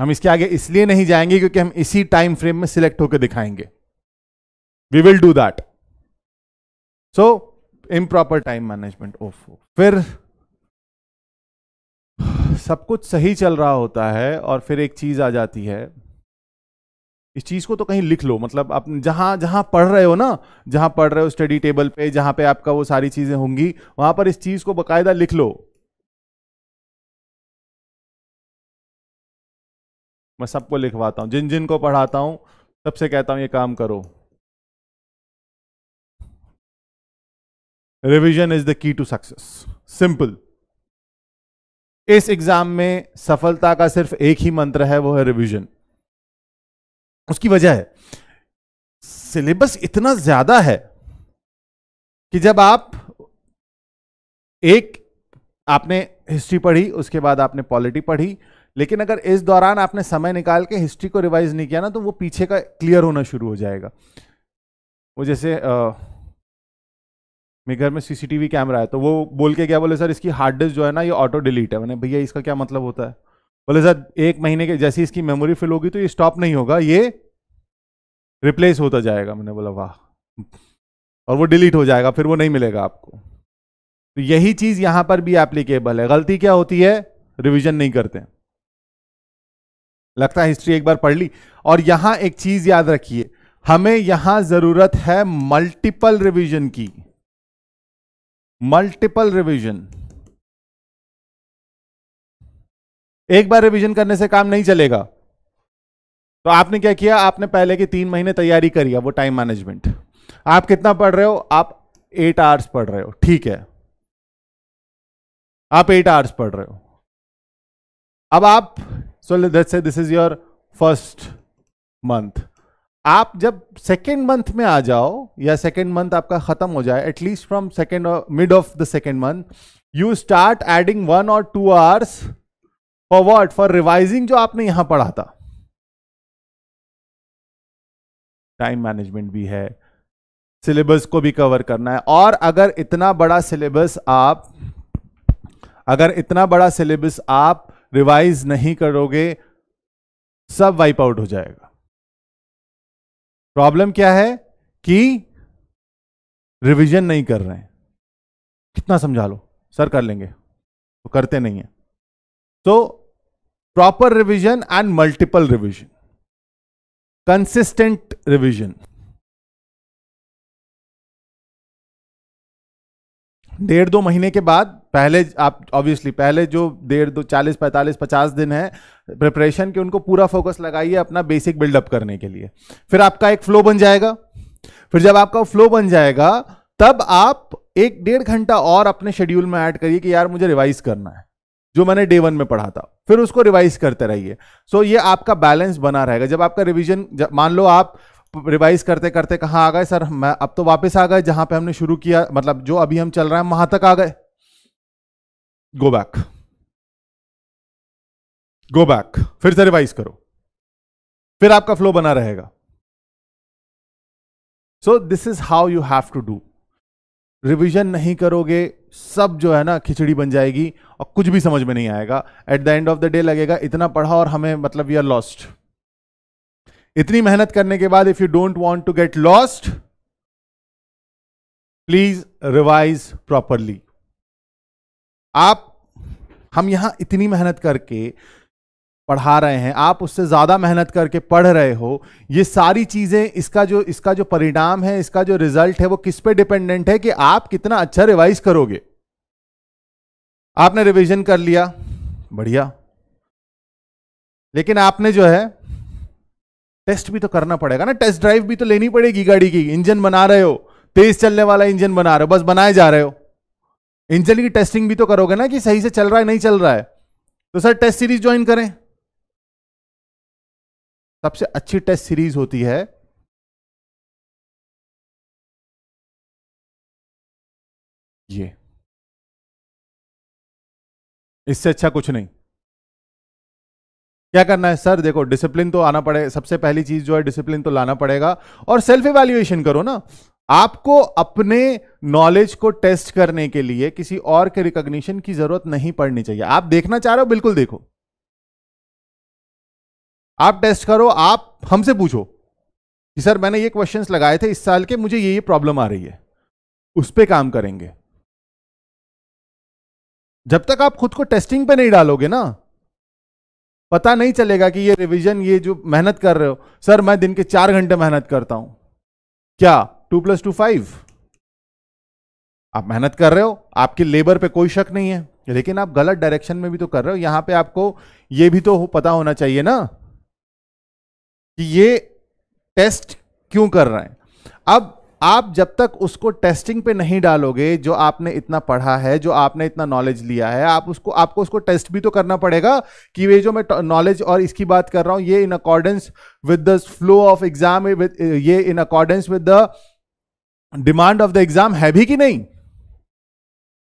हम इसके आगे इसलिए नहीं जाएंगे क्योंकि हम इसी टाइम फ्रेम में सिलेक्ट होकर दिखाएंगे we will do that so I'm proper time management ओफ फिर सब कुछ सही चल रहा होता है और फिर एक चीज आ जाती है इस चीज को तो कहीं लिख लो मतलब आप जहां जहां पढ़ रहे हो ना जहां पढ़ रहे हो स्टडी टेबल पे जहां पे आपका वो सारी चीजें होंगी वहां पर इस चीज को बकायदा लिख लो मैं सबको लिखवाता हूँ जिन जिन को पढ़ाता हूँ सबसे कहता हूँ ये काम करो revision is the key to success simple इस एग्जाम में सफलता का सिर्फ एक ही मंत्र है वो है रिविजन उसकी वजह है सिलेबस इतना ज्यादा है कि जब आप एक आपने हिस्ट्री पढ़ी उसके बाद आपने पॉलिटी पढ़ी लेकिन अगर इस दौरान आपने समय निकाल के हिस्ट्री को रिवाइज नहीं किया ना तो वो पीछे का क्लियर होना शुरू हो जाएगा वो जैसे मेरे घर में सीसीटीवी कैमरा है तो वो बोल के क्या बोले सर इसकी हार्ड डिस्क जो है ना ये ऑटो डिलीट है मैंने भैया इसका क्या मतलब होता है बोले सर एक महीने के जैसे इसकी मेमोरी फिल होगी तो ये स्टॉप नहीं होगा ये रिप्लेस होता जाएगा मैंने बोला वाह और वो डिलीट हो जाएगा फिर वो नहीं मिलेगा आपको तो यही चीज़ यहां पर भी एप्लीकेबल है गलती क्या होती है रिविजन नहीं करते हैं लगता है हिस्ट्री एक बार पढ़ ली और यहां एक चीज याद रखिए हमें यहां जरूरत है मल्टीपल रिवीजन की मल्टीपल रिवीजन एक बार रिवीजन करने से काम नहीं चलेगा तो आपने क्या किया आपने पहले के तीन महीने तैयारी करी है वो टाइम मैनेजमेंट आप कितना पढ़ रहे हो आप एट आवर्स पढ़ रहे हो ठीक है आप एट आवर्स पढ़ रहे हो अब आप so let's say this is your first month आप जब सेकेंड मंथ में आ जाओ या सेकेंड मंथ आपका खत्म हो जाए at least from second mid of the second month you start adding one और two hours for what for revising जो आपने यहां पढ़ा था टाइम मैनेजमेंट भी है सिलेबस को भी कवर करना है और अगर इतना बड़ा सिलेबस आप अगर इतना बड़ा सिलेबस आप रिवाइज नहीं करोगे सब वाइप आउट हो जाएगा प्रॉब्लम क्या है कि रिवीजन नहीं कर रहे हैं कितना समझा लो सर कर लेंगे तो करते नहीं है तो proper revision and multiple revision consistent revision डेढ़ दो महीने के बाद पहले आप ऑब्वियसली पहले जो डेढ़ दो चालीस पैंतालीस पचास दिन है प्रिपरेशन के उनको पूरा फोकस लगाइए अपना बेसिक बिल्डअप करने के लिए फिर आपका एक फ्लो बन जाएगा फिर जब आपका फ्लो बन जाएगा तब आप एक डेढ़ घंटा और अपने शेड्यूल में ऐड करिए कि यार मुझे रिवाइज करना है जो मैंने डे वन में पढ़ा था फिर उसको रिवाइज करते रहिए सो so, ये आपका बैलेंस बना रहेगा जब आपका रिविजन मान लो आप रिवाइज करते करते कहाँ आ गए सर मैं अब तो वापस आ गए जहां पे हमने शुरू किया मतलब जो अभी हम चल रहे हैं वहां तक आ गए गो बैक गो बैक फिर से रिवाइज करो फिर आपका फ्लो बना रहेगा so this is how you have to do revision नहीं करोगे सब जो है ना खिचड़ी बन जाएगी और कुछ भी समझ में नहीं आएगा at the end of the day लगेगा इतना पढ़ा और हमें मतलब वी आर लॉस्ट इतनी मेहनत करने के बाद if you don't want to get lost please revise properly आप हम यहां इतनी मेहनत करके पढ़ा रहे हैं आप उससे ज़्यादा मेहनत करके पढ़ रहे हो ये सारी चीज़ें इसका जो इसका जो परिणाम है इसका जो रिजल्ट है वो किस पे डिपेंडेंट है कि आप कितना अच्छा रिवाइज करोगे आपने रिवीजन कर लिया बढ़िया लेकिन आपने जो है टेस्ट भी तो करना पड़ेगा ना टेस्ट ड्राइव भी तो लेनी पड़ेगी गाड़ी की इंजन बना रहे हो तेज चलने वाला इंजन बना रहे हो बस बनाए जा रहे हो इंजन की टेस्टिंग भी तो करोगे ना कि सही से चल रहा है नहीं चल रहा है तो सर टेस्ट सीरीज ज्वाइन करें सबसे अच्छी टेस्ट सीरीज होती है ये इससे अच्छा कुछ नहीं क्या करना है सर देखो डिसिप्लिन तो आना पड़ेगा सबसे पहली चीज जो है डिसिप्लिन तो लाना पड़ेगा और सेल्फ इवेल्युएशन करो ना आपको अपने नॉलेज को टेस्ट करने के लिए किसी और के रिकॉग्निशन की जरूरत नहीं पड़नी चाहिए आप देखना चाह रहे हो बिल्कुल देखो आप टेस्ट करो आप हमसे पूछो कि सर मैंने ये क्वेश्चन लगाए थे इस साल के मुझे ये ये प्रॉब्लम आ रही है उस पर काम करेंगे जब तक आप खुद को टेस्टिंग पे नहीं डालोगे ना पता नहीं चलेगा कि ये रिवीजन ये जो मेहनत कर रहे हो सर मैं दिन के चार घंटे मेहनत करता हूं क्या टू प्लस टू फाइव आप मेहनत कर रहे हो आपकी लेबर पे कोई शक नहीं है लेकिन आप गलत डायरेक्शन में भी तो कर रहे हो यहां पे आपको ये भी तो पता होना चाहिए ना कि ये टेस्ट क्यों कर रहे हैं अब आप जब तक उसको टेस्टिंग पे नहीं डालोगे जो आपने इतना पढ़ा है जो आपने इतना नॉलेज लिया है आप उसको आपको उसको टेस्ट भी तो करना पड़ेगा कि वे जो मैं नॉलेज और इसकी बात कर रहा हूँ ये in accordance with the flow of exam ये in accordance with the demand of the exam है भी कि नहीं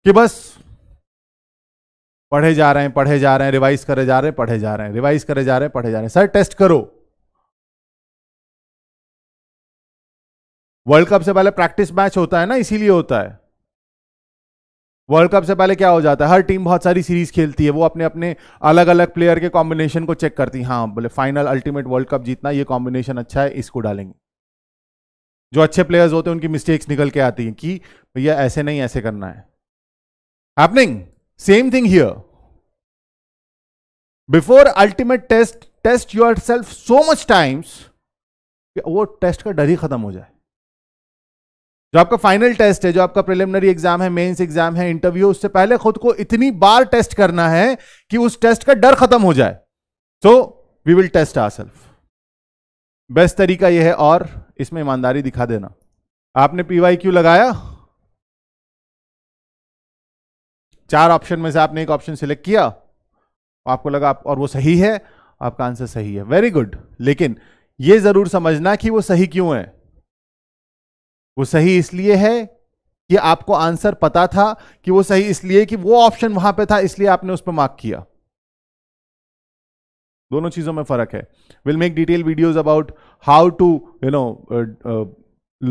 कि बस पढ़े जा रहे हैं पढ़े जा रहे हैं रिवाइज करे जा रहे हैं पढ़े जा रहे हैं रिवाइज करे जा रहे हैं पढ़े जा रहे हैं सर टेस्ट करो वर्ल्ड कप से पहले प्रैक्टिस मैच होता है ना इसीलिए होता है वर्ल्ड कप से पहले क्या हो जाता है हर टीम बहुत सारी सीरीज खेलती है वो अपने अपने अलग अलग प्लेयर के कॉम्बिनेशन को चेक करती है हाँ बोले फाइनल अल्टीमेट वर्ल्ड कप जीतना ये कॉम्बिनेशन अच्छा है इसको डालेंगे जो अच्छे प्लेयर्स होते हैं उनकी मिस्टेक्स निकल के आती हैं कि भैया ऐसे नहीं ऐसे करना है happening same thing here before ultimate test test yourself so much times वो टेस्ट का डर ही खत्म हो जाए जो आपका फाइनल टेस्ट है जो आपका प्रिलिमिनरी एग्जाम है मेंस एग्जाम है इंटरव्यू उससे पहले खुद को इतनी बार टेस्ट करना है कि उस टेस्ट का डर खत्म हो जाए so we will test our self बेस्ट तरीका यह है और इसमें ईमानदारी दिखा देना आपने पीवाई क्यू लगाया चार ऑप्शन में से आपने एक ऑप्शन सिलेक्ट किया आपको लगा आप, और वो सही है आपका आंसर सही है वेरी गुड लेकिन ये जरूर समझना कि वो सही क्यों है वो सही इसलिए है कि आपको आंसर पता था कि वो सही इसलिए कि वो ऑप्शन वहां पे था इसलिए आपने उस पर मार्क किया दोनों चीजों में फर्क है will make detail videos about how to you know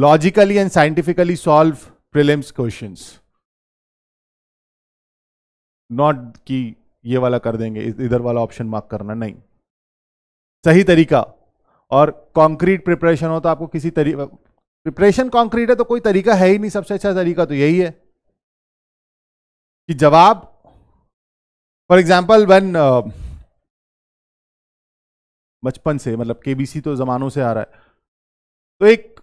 logically and scientifically solve prelims question not कि ये वाला कर देंगे इधर वाला ऑप्शन मार्क करना नहीं सही तरीका और कंक्रीट प्रिपरेशन हो तो आपको किसी तरी प्रिपरेशन कॉन्क्रीट है तो कोई तरीका है ही नहीं सबसे अच्छा तरीका तो यही है कि जवाब फॉर एग्जाम्पल वन बचपन से मतलब केबीसी तो ज़मानों से आ रहा है तो एक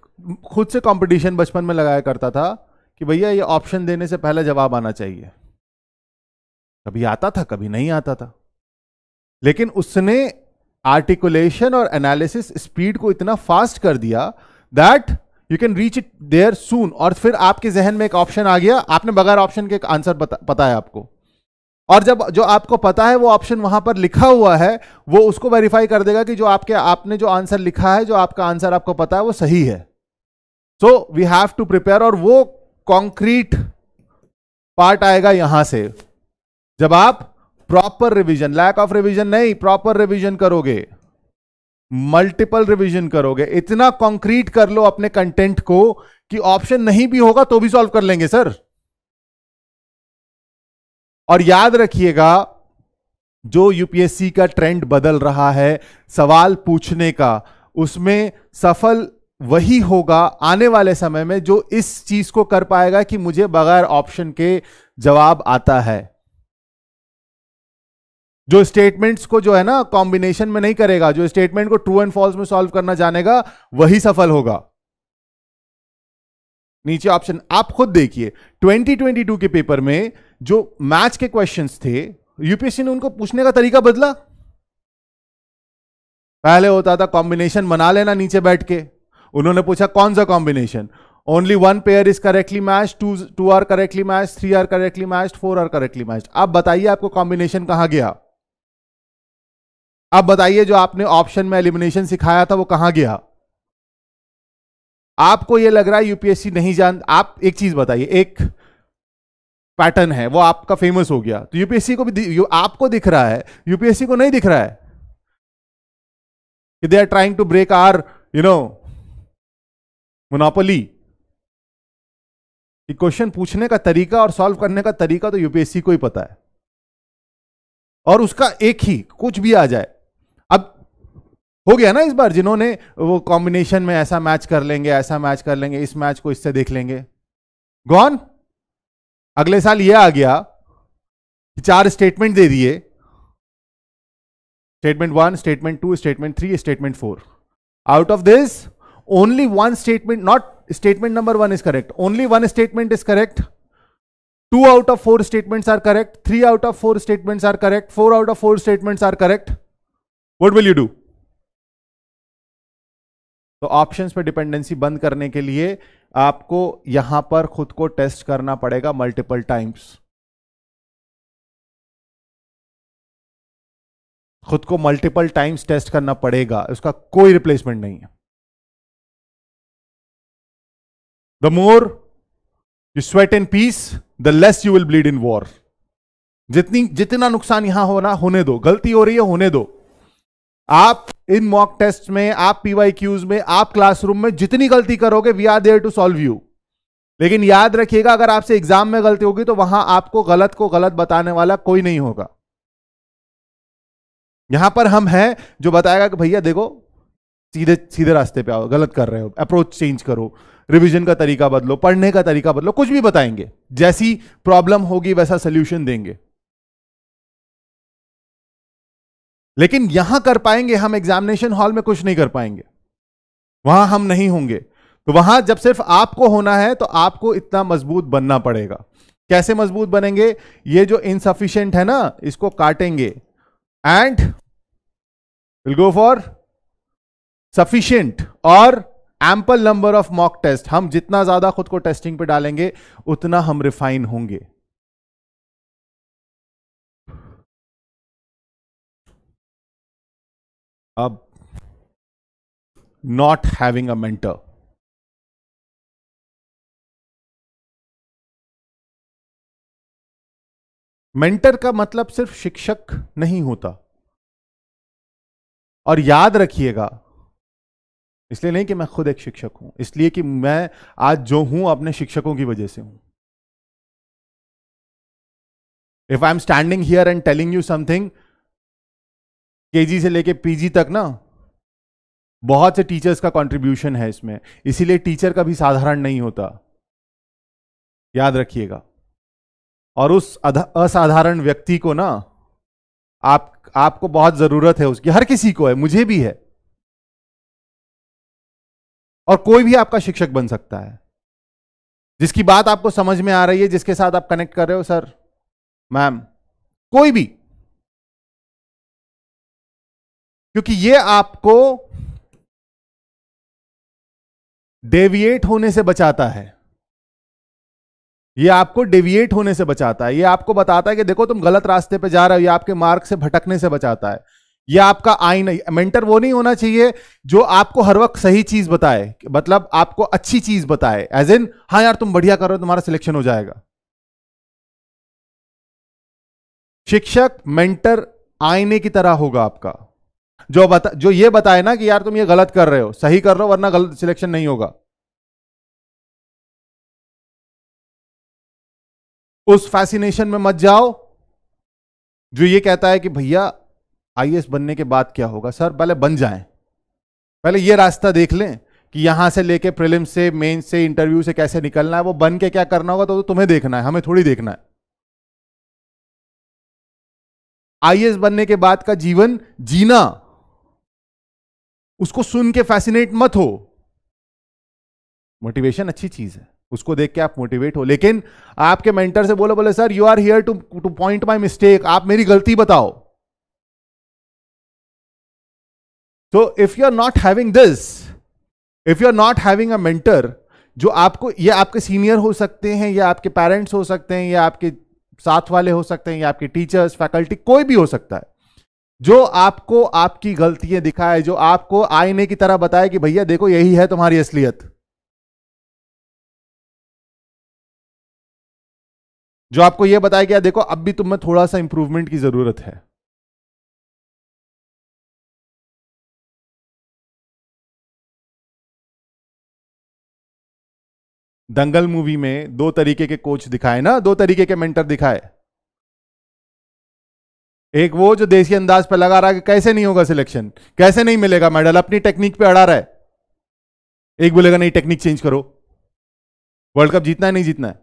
खुद से कंपटीशन बचपन में लगाया करता था कि भैया ये ऑप्शन देने से पहले जवाब आना चाहिए कभी आता था कभी नहीं आता था लेकिन उसने आर्टिकुलेशन और एनालिसिस स्पीड को इतना फास्ट कर दिया that you can reach it there soon और फिर आपके जहन में एक ऑप्शन आ गया आपने बगैर ऑप्शन के आंसर पता, पता है आपको और जब जो आपको पता है वो ऑप्शन वहां पर लिखा हुआ है वो उसको वेरीफाई कर देगा कि जो आपके आपने जो आंसर लिखा है जो आपका आंसर आपको पता है वो सही है so we have to prepare और वो कॉन्क्रीट पार्ट आएगा यहां से जब आप proper revision lack of revision नहीं प्रॉपर रिविजन करोगे मल्टीपल रिवीजन करोगे इतना कॉन्क्रीट कर लो अपने कंटेंट को कि ऑप्शन नहीं भी होगा तो भी सॉल्व कर लेंगे सर और याद रखिएगा जो यूपीएससी का ट्रेंड बदल रहा है सवाल पूछने का उसमें सफल वही होगा आने वाले समय में जो इस चीज को कर पाएगा कि मुझे बगैर ऑप्शन के जवाब आता है जो स्टेटमेंट्स को जो है ना कॉम्बिनेशन में नहीं करेगा जो स्टेटमेंट को ट्रू एंड फॉल्स में सॉल्व करना जानेगा वही सफल होगा नीचे ऑप्शन आप खुद देखिए 2022 के पेपर में जो मैच के क्वेश्चंस थे यूपीएससी ने उनको पूछने का तरीका बदला पहले होता था कॉम्बिनेशन बना लेना नीचे बैठ के उन्होंने पूछा कौन सा combination only one pair is correctly match two two are correctly match three are correctly match four are correctly match आप बताइए आपको कॉम्बिनेशन कहां गया अब बताइए जो आपने ऑप्शन में एलिमिनेशन सिखाया था वो कहां गया आपको ये लग रहा है यूपीएससी नहीं जान आप एक चीज बताइए एक पैटर्न है वो आपका फेमस हो गया तो यूपीएससी को भी आपको दिख रहा है यूपीएससी को नहीं दिख रहा है कि they are trying to break or you know monopoly question पूछने का तरीका और सॉल्व करने का तरीका तो यूपीएससी को ही पता है और उसका एक ही कुछ भी आ जाए हो गया ना इस बार जिन्होंने वो कॉम्बिनेशन में ऐसा मैच कर लेंगे ऐसा मैच कर लेंगे इस मैच को इससे देख लेंगे गॉन अगले साल ये आ गया चार स्टेटमेंट दे दिए statement one statement two statement three statement four out of this only one statement not statement number one is correct only one statement is correct two out of four statements are correct three out of four statements are correct four out of four statements are correct what will you do तो ऑप्शंस पे डिपेंडेंसी बंद करने के लिए आपको यहां पर खुद को टेस्ट करना पड़ेगा मल्टीपल टाइम्स खुद को मल्टीपल टाइम्स टेस्ट करना पड़ेगा उसका कोई रिप्लेसमेंट नहीं है the more you sweat in peace the less you will bleed in war जितनी जितना नुकसान यहां होना होने दो गलती हो रही है होने दो आप इन मॉक टेस्ट में आप पीवाई क्यूज में आप क्लासरूम में जितनी गलती करोगे we are there to solve you लेकिन याद रखिएगा अगर आपसे एग्जाम में गलती होगी तो वहां आपको गलत को गलत बताने वाला कोई नहीं होगा यहां पर हम हैं जो बताएगा कि भैया देखो सीधे सीधे रास्ते पे आओ गलत कर रहे हो अप्रोच चेंज करो रिवीजन का तरीका बदलो पढ़ने का तरीका बदलो कुछ भी बताएंगे जैसी प्रॉब्लम होगी वैसा सोल्यूशन देंगे लेकिन यहां कर पाएंगे हम एग्जामिनेशन हॉल में कुछ नहीं कर पाएंगे वहां हम नहीं होंगे तो वहां जब सिर्फ आपको होना है तो आपको इतना मजबूत बनना पड़ेगा कैसे मजबूत बनेंगे ये जो इनसफिशियंट है ना इसको काटेंगे and will go for sufficient और ample number of mock test हम जितना ज्यादा खुद को टेस्टिंग पे डालेंगे उतना हम रिफाइन होंगे अब not having a mentor mentor का मतलब सिर्फ शिक्षक नहीं होता और याद रखिएगा इसलिए नहीं कि मैं खुद एक शिक्षक हूं इसलिए कि मैं आज जो हूं अपने शिक्षकों की वजह से हूं if I am standing here and telling you something KG से लेके पीजी तक ना बहुत से टीचर्स का कंट्रीब्यूशन है इसमें इसीलिए टीचर का भी साधारण नहीं होता याद रखिएगा और उस असाधारण व्यक्ति को ना आप आपको बहुत जरूरत है उसकी हर किसी को है मुझे भी है और कोई भी आपका शिक्षक बन सकता है जिसकी बात आपको समझ में आ रही है जिसके साथ आप कनेक्ट कर रहे हो सर मैम कोई भी क्योंकि ये आपको डेविएट होने से बचाता है ये आपको डेविएट होने से बचाता है ये आपको बताता है कि देखो तुम गलत रास्ते पे जा रहे हो ये आपके मार्ग से भटकने से बचाता है ये आपका नहीं मेंटर वो नहीं होना चाहिए जो आपको हर वक्त सही चीज बताए मतलब आपको अच्छी चीज बताए एज इन हाँ यार तुम बढ़िया करो तुम्हारा सिलेक्शन हो जाएगा शिक्षक मेंटर आईने की तरह होगा आपका जो बता जो ये बताए ना कि यार तुम ये गलत कर रहे हो सही कर रहे हो वरना गलत सिलेक्शन नहीं होगा उस फैसिनेशन में मत जाओ जो ये कहता है कि भैया आईएएस बनने के बाद क्या होगा सर पहले बन जाएं पहले ये रास्ता देख लें कि यहां से लेके प्रिलिम से मेन से इंटरव्यू से कैसे निकलना है वो बन के क्या करना होगा तो, तो तुम्हें देखना है हमें थोड़ी देखना है आईएएस बनने के बाद का जीवन जीना उसको सुन के फैसिनेट मत हो मोटिवेशन अच्छी चीज है उसको देख के आप मोटिवेट हो लेकिन आपके मेंटर से बोलो बोले sir you are here to to point my mistake आप मेरी गलती बताओ तो if you are not having this if you are not having a mentor जो आपको ये आपके सीनियर हो सकते हैं या आपके पेरेंट्स हो सकते हैं या आपके साथ वाले हो सकते हैं या आपके टीचर्स फैकल्टी कोई भी हो सकता है जो आपको आपकी गलतियां दिखाए जो आपको आईने की तरह बताए कि भैया देखो यही है तुम्हारी असलियत जो आपको यह बताया गया देखो अब भी तुम्हें थोड़ा सा इंप्रूवमेंट की जरूरत है दंगल मूवी में दो तरीके के कोच दिखाए ना दो तरीके के मेंटर दिखाए एक वो जो देसी अंदाज पर लगा रहा है कि कैसे नहीं होगा सिलेक्शन कैसे नहीं मिलेगा मेडल अपनी टेक्निक पे अड़ा रहा है एक बोलेगा नहीं टेक्निक चेंज करो वर्ल्ड कप जीतना है नहीं जीतना है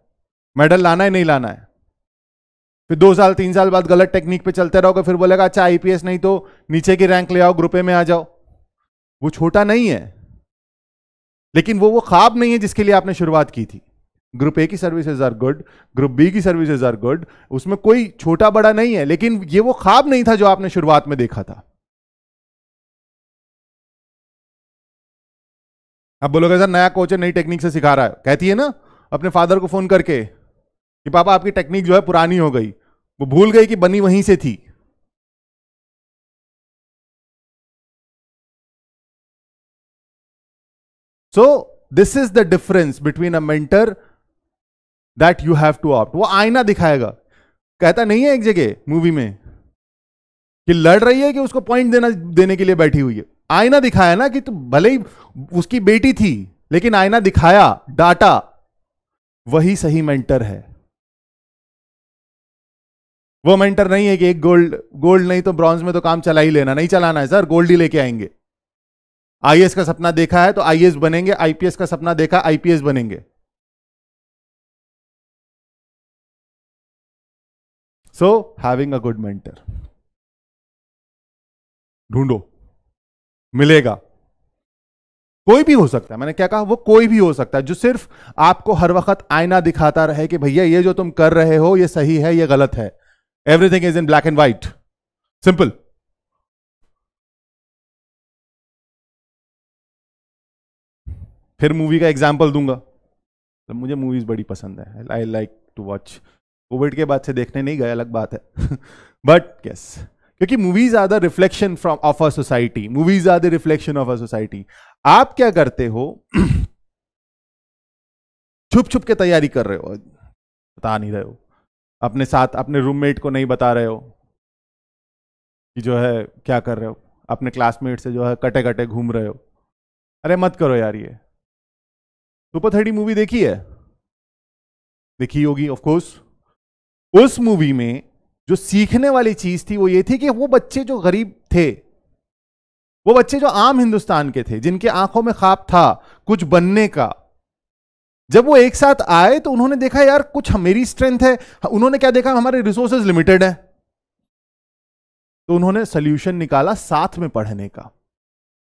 मेडल लाना है नहीं लाना है फिर दो साल तीन साल बाद गलत टेक्निक पे चलते रहोगे फिर बोलेगा अच्छा आईपीएस नहीं तो नीचे की रैंक ले आओ ग्रुपे में आ जाओ वो छोटा नहीं है लेकिन वो वो ख्वाब नहीं है जिसके लिए आपने शुरुआत की थी ग्रुप ए की services are good group B की सर्विसेज आर गुड उसमें कोई छोटा बड़ा नहीं है लेकिन ये वो ख्वाब नहीं था जो आपने शुरुआत में देखा था अब बोलोगे सर नया कोच है नई टेक्निक से सिखा रहा है कहती है ना अपने फादर को फोन करके कि पापा आपकी टेक्निक जो है पुरानी हो गई वो भूल गई कि बनी वहीं से थी so this is the difference between a mentor that you have to opt वो आईना दिखाएगा कहता नहीं है एक जगह मूवी में कि लड़ रही है कि उसको पॉइंट देना देने के लिए बैठी हुई है आईना दिखाया ना कि तो भले ही उसकी बेटी थी लेकिन आईना दिखाया डाटा वही सही मेंटर है वो मेंटर नहीं है कि एक गोल्ड गोल्ड नहीं तो ब्रॉन्ज में तो काम चला ही लेना नहीं चलाना है सर गोल्ड ही लेके आएंगे आईएएस का सपना देखा है तो आईएएस बनेंगे आईपीएस का सपना देखा आईपीएस बनेंगे so having a good mentor ढूंढो मिलेगा कोई भी हो सकता है मैंने क्या कहा वो कोई भी हो सकता है जो सिर्फ आपको हर वक्त आईना दिखाता रहे कि भैया ये जो तुम कर रहे हो ये सही है ये गलत है everything is in black and white simple फिर मूवी का एग्जाम्पल दूंगा तो मुझे मूवीज बड़ी पसंद है I like to watch covid के बाद से देखने नहीं गए अलग बात है बट यस क्योंकि movies are the reflection from of a society movies are the reflection of a society आप क्या करते हो छुप छुप के तैयारी कर रहे हो बता नहीं रहे हो अपने साथ अपने रूममेट को नहीं बता रहे हो कि जो है क्या कर रहे हो अपने क्लासमेट से जो है कटे कटे घूम रहे हो अरे मत करो यार ये सुपर थर्टी मूवी देखी है देखी होगी ऑफकोर्स उस मूवी में जो सीखने वाली चीज थी वो ये थी कि वो बच्चे जो गरीब थे वो बच्चे जो आम हिंदुस्तान के थे जिनके आंखों में खाप था कुछ बनने का जब वो एक साथ आए तो उन्होंने देखा यार कुछ मेरी स्ट्रेंथ है उन्होंने क्या देखा हमारे रिसोर्सेज लिमिटेड है तो उन्होंने सोल्यूशन निकाला साथ में पढ़ने का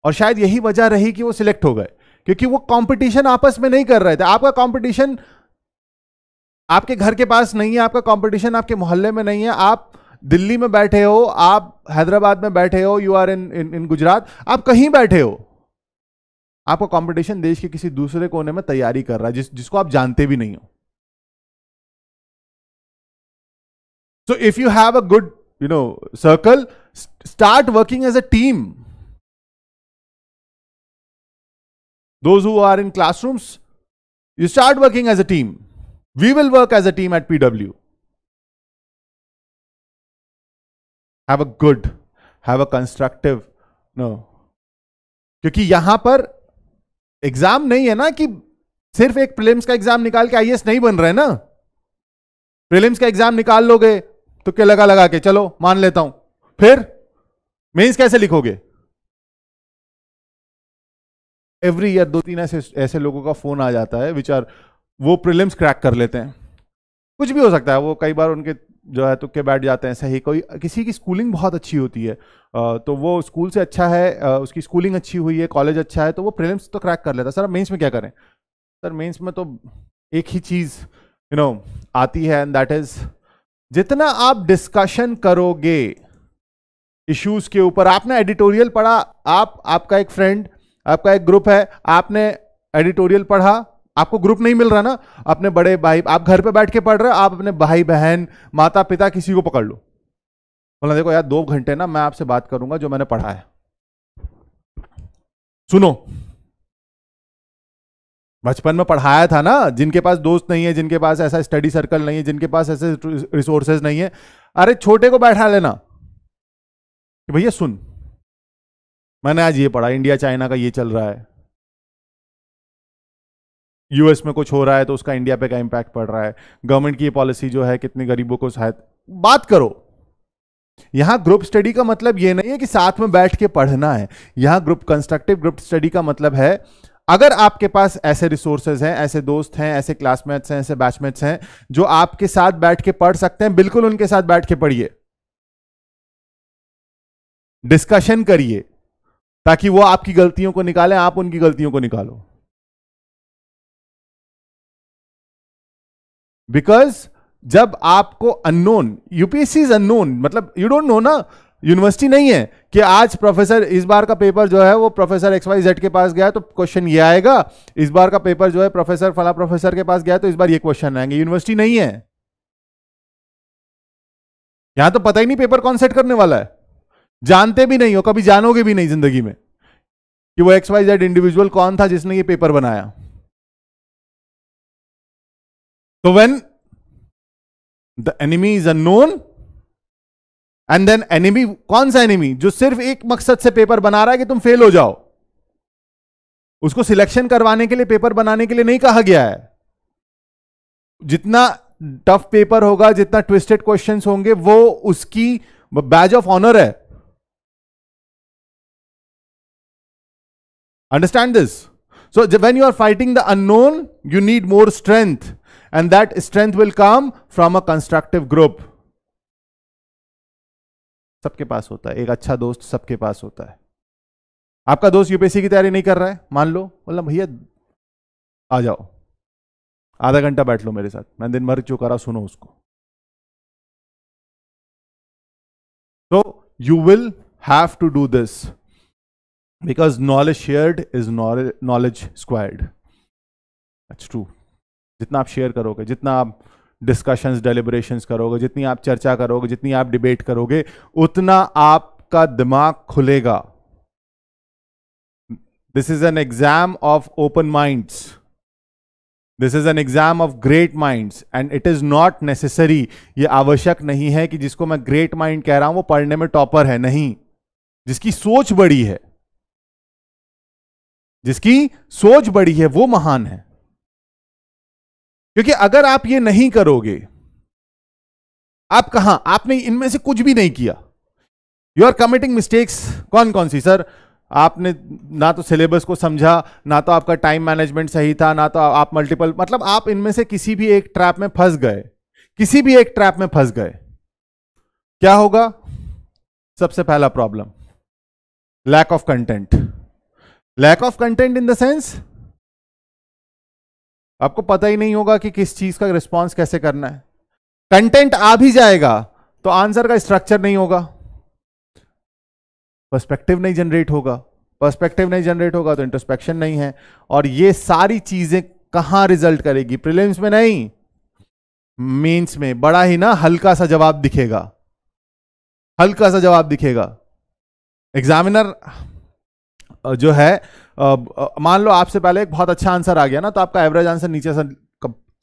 और शायद यही वजह रही कि वो सिलेक्ट हो गए क्योंकि वो कंपटीशन आपस में नहीं कर रहे थे आपका कंपटीशन आपके घर के पास नहीं है आपका कंपटीशन आपके मोहल्ले में नहीं है आप दिल्ली में बैठे हो आप हैदराबाद में बैठे हो you are in in Gujarat आप कहीं बैठे हो आपका कंपटीशन देश के किसी दूसरे कोने में तैयारी कर रहा है जिस जिसको आप जानते भी नहीं हो so if you have a good you know circle start working as a team those who are in classrooms you start working as a team We will work as a team at PW. Have a good, have a constructive, no. क्योंकि यहां पर एग्जाम नहीं है ना कि सिर्फ एक प्रीलिम्स का एग्जाम निकाल के आईएएस नहीं बन रहे ना प्रीलिम्स का एग्जाम निकाल लोगे तो क्या लगा लगा के चलो मान लेता हूं फिर मेंस कैसे लिखोगे एवरी ईयर दो तीन ऐसे ऐसे लोगों का फोन आ जाता है विच आर वो प्रिलिम्स क्रैक कर लेते हैं कुछ भी हो सकता है वो कई बार उनके जो है तुक्के बैठ जाते हैं सही कोई किसी की स्कूलिंग बहुत अच्छी होती है तो वो स्कूल से अच्छा है उसकी स्कूलिंग अच्छी हुई है कॉलेज अच्छा है तो वो प्रिलिम्स तो क्रैक कर लेता है सर मेंस में क्या करें सर मेंस में तो एक ही चीज़ यू नो आती है एंड दैट इज जितना आप डिस्कशन करोगे इश्यूज के ऊपर आपने एडिटोरियल पढ़ा आप आपका एक फ्रेंड आपका एक ग्रुप है आपने एडिटोरियल पढ़ा आपको ग्रुप नहीं मिल रहा ना अपने बड़े भाई आप घर पे बैठ के पढ़ रहे हो आप अपने भाई बहन माता पिता किसी को पकड़ लो बोला देखो यार दो घंटे ना मैं आपसे बात करूंगा जो मैंने पढ़ा है सुनो बचपन में पढ़ाया था ना जिनके पास दोस्त नहीं है जिनके पास ऐसा स्टडी सर्कल नहीं है जिनके पास ऐसे रिसोर्सेज नहीं है अरे छोटे को बैठा लेना कि भैया सुन मैंने आज ये पढ़ा इंडिया चाइना का ये चल रहा है यूएस में कुछ हो रहा है तो उसका इंडिया पे क्या इंपैक्ट पड़ रहा है गवर्नमेंट की पॉलिसी जो है कितने गरीबों को शायद बात करो यहां ग्रुप स्टडी का मतलब यह नहीं है कि साथ में बैठ के पढ़ना है यहां ग्रुप कंस्ट्रक्टिव ग्रुप स्टडी का मतलब है अगर आपके पास ऐसे रिसोर्सेज हैं ऐसे दोस्त हैं ऐसे क्लासमेट्स हैं ऐसे बैचमेट्स हैं जो आपके साथ बैठ के पढ़ सकते हैं बिल्कुल उनके साथ बैठ के पढ़िए डिस्कशन करिए ताकि वो आपकी गलतियों को निकालें आप उनकी गलतियों को निकालो बिकॉज जब आपको अननोन यूपीएससी इज अननोन मतलब यू डोंट नो ना यूनिवर्सिटी नहीं है कि आज प्रोफेसर इस बार का पेपर जो है वो प्रोफेसर एक्स वाई जेड के पास गया तो क्वेश्चन ये आएगा इस बार का पेपर जो है प्रोफेसर फला प्रोफेसर के पास गया तो इस बार ये क्वेश्चन आएंगे यूनिवर्सिटी नहीं है यहां तो पता ही नहीं पेपर कौन सेट करने वाला है जानते भी नहीं हो कभी जानोगे भी नहीं जिंदगी में कि वो एक्स वाई जेड इंडिविजुअल कौन था जिसने ये पेपर बनाया So when the enemy is unknown and then enemy कौन सा एनिमी जो सिर्फ एक मकसद से पेपर बना रहा है कि तुम फेल हो जाओ उसको सिलेक्शन करवाने के लिए पेपर बनाने के लिए नहीं कहा गया है जितना टफ पेपर होगा जितना ट्विस्टेड क्वेश्चन होंगे वो उसकी बैज ऑफ ऑनर है understand this So when you are fighting the unknown, you need more strength. And that strength will come from a constructive group. सबके पास होता है एक अच्छा दोस्त सबके पास होता है आपका दोस्त यूपीएससी की तैयारी नहीं कर रहा है मान लो बोला भैया आ जाओ आधा घंटा बैठ लो मेरे साथ मैं दिन भर जो करा सुनो उसको तो you will have to do this because knowledge shared is knowledge squared that's true जितना आप शेयर करोगे जितना आप डिस्कशंस डेलिब्रेशंस करोगे जितनी आप चर्चा करोगे जितनी आप डिबेट करोगे उतना आपका दिमाग खुलेगा this is an exam of open minds this is an exam of great minds and it is not necessary ये आवश्यक नहीं है कि जिसको मैं ग्रेट माइंड कह रहा हूं वो पढ़ने में टॉपर है नहीं जिसकी सोच बड़ी है जिसकी सोच बड़ी है वो महान है क्योंकि अगर आप ये नहीं करोगे आप कहा आपने इनमें से कुछ भी नहीं किया यू आर कमिटिंग मिस्टेक्स कौन कौन सी सर आपने ना तो सिलेबस को समझा ना तो आपका टाइम मैनेजमेंट सही था ना तो आप मल्टीपल मतलब आप इनमें से किसी भी एक ट्रैप में फंस गए किसी भी एक ट्रैप में फंस गए क्या होगा सबसे पहला problem lack of content lack of content in the sense आपको पता ही नहीं होगा कि किस चीज का रिस्पॉन्स कैसे करना है कंटेंट आ भी जाएगा तो आंसर का स्ट्रक्चर नहीं होगा पर्सपेक्टिव नहीं जनरेट होगा पर्सपेक्टिव नहीं जनरेट होगा तो इंट्रोस्पेक्शन नहीं है और ये सारी चीजें कहां रिजल्ट करेगी प्रिलिम्स में नहीं मेंस में बड़ा ही ना हल्का सा जवाब दिखेगा हल्का सा जवाब दिखेगा एग्जामिनर जो है मान लो आपसे पहले एक बहुत अच्छा आंसर आ गया ना तो आपका एवरेज आंसर नीचे से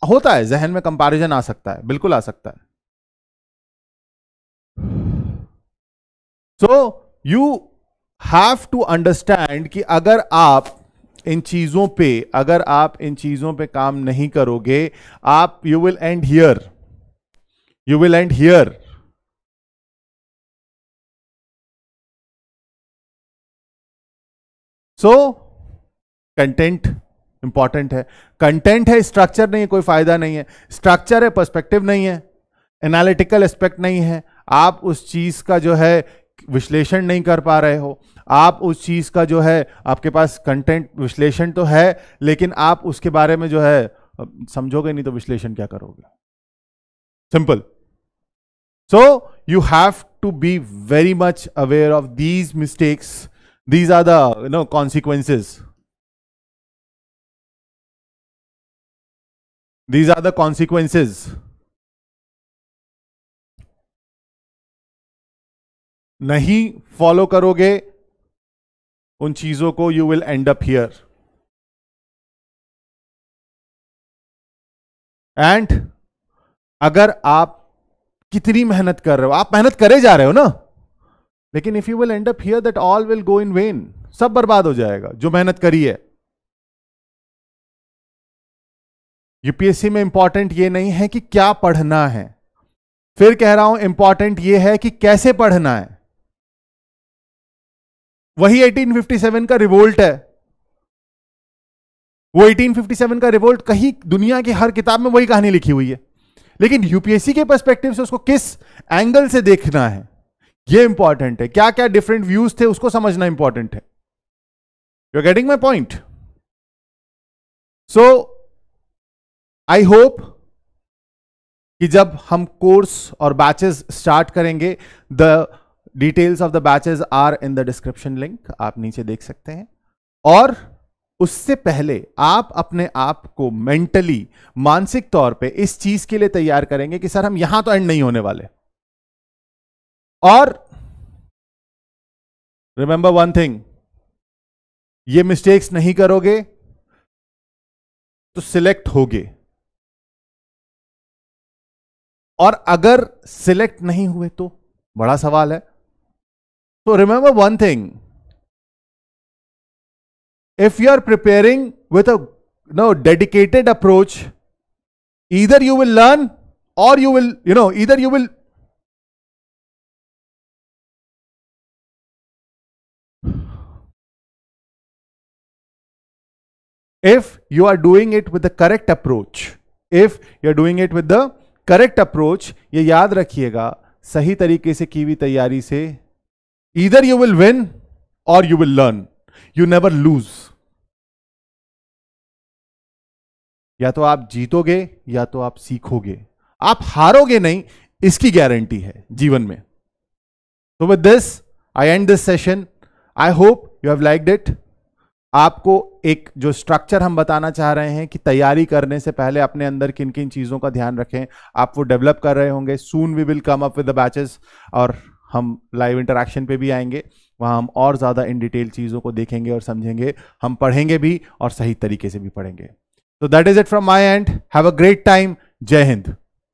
होता है जहन में कंपैरिजन आ सकता है बिल्कुल आ सकता है so you have to understand कि अगर आप इन चीजों पे अगर आप इन चीजों पे काम नहीं करोगे आप you will end here you will end here so content important है कंटेंट है स्ट्रक्चर नहीं है कोई फायदा नहीं है स्ट्रक्चर है पर्सपेक्टिव नहीं है एनालिटिकल एस्पेक्ट नहीं है आप उस चीज का जो है विश्लेषण नहीं कर पा रहे हो आप उस चीज का जो है आपके पास कंटेंट विश्लेषण तो है लेकिन आप उसके बारे में जो है समझोगे नहीं तो विश्लेषण क्या करोगे simple so you have to be very much aware of these mistakes these are the you know consequences these are the consequences नहीं फॉलो करोगे उन चीजों को you will end up here and अगर आप कितनी मेहनत कर रहे हो आप मेहनत करे जा रहे हो ना लेकिन if you will end up here that all will go in vain सब बर्बाद हो जाएगा जो मेहनत करी है यूपीएससी में इंपॉर्टेंट ये नहीं है कि क्या पढ़ना है फिर कह रहा हूं इंपॉर्टेंट ये है कि कैसे पढ़ना है वही 1857 का रिवोल्ट है वो 1857 का रिवोल्ट कहीं दुनिया की हर किताब में वही कहानी लिखी हुई है लेकिन यूपीएससी के पर्सपेक्टिव से उसको किस एंगल से देखना है ये इंपॉर्टेंट है क्या क्या डिफरेंट व्यूज थे उसको समझना इंपॉर्टेंट है you are getting my point so I hope कि जब हम कोर्स और बैचेस स्टार्ट करेंगे the details of the batches are in the description link आप नीचे देख सकते हैं और उससे पहले आप अपने आप को मेंटली मानसिक तौर पे इस चीज के लिए तैयार करेंगे कि सर हम यहां तो एंड नहीं होने वाले और रिमेंबर वन थिंग ये मिस्टेक्स नहीं करोगे तो सिलेक्ट होगे और अगर सिलेक्ट नहीं हुए तो बड़ा सवाल है तो remember one thing if you are preparing with a no dedicated approach either you will learn और you will you know either you will if you are doing it with the correct approach if you are doing it with the correct approach ye yaad rakhiyega sahi tarike se ki hui taiyari se either you will win or you will learn you never lose या तो आप जीतोगे या तो आप सीखोगे आप हारोगे नहीं इसकी गारंटी है जीवन में तो with this I end this session I hope you have liked it आपको एक जो स्ट्रक्चर हम बताना चाह रहे हैं कि तैयारी करने से पहले अपने अंदर किन किन चीज़ों का ध्यान रखें आप वो डेवलप कर रहे होंगे soon we will come up with the batches और हम लाइव इंटरेक्शन पे भी आएंगे वहाँ हम और ज़्यादा इन डिटेल चीज़ों को देखेंगे और समझेंगे हम पढ़ेंगे भी और सही तरीके से भी पढ़ेंगे तो that is it from my end have a great time जय हिंद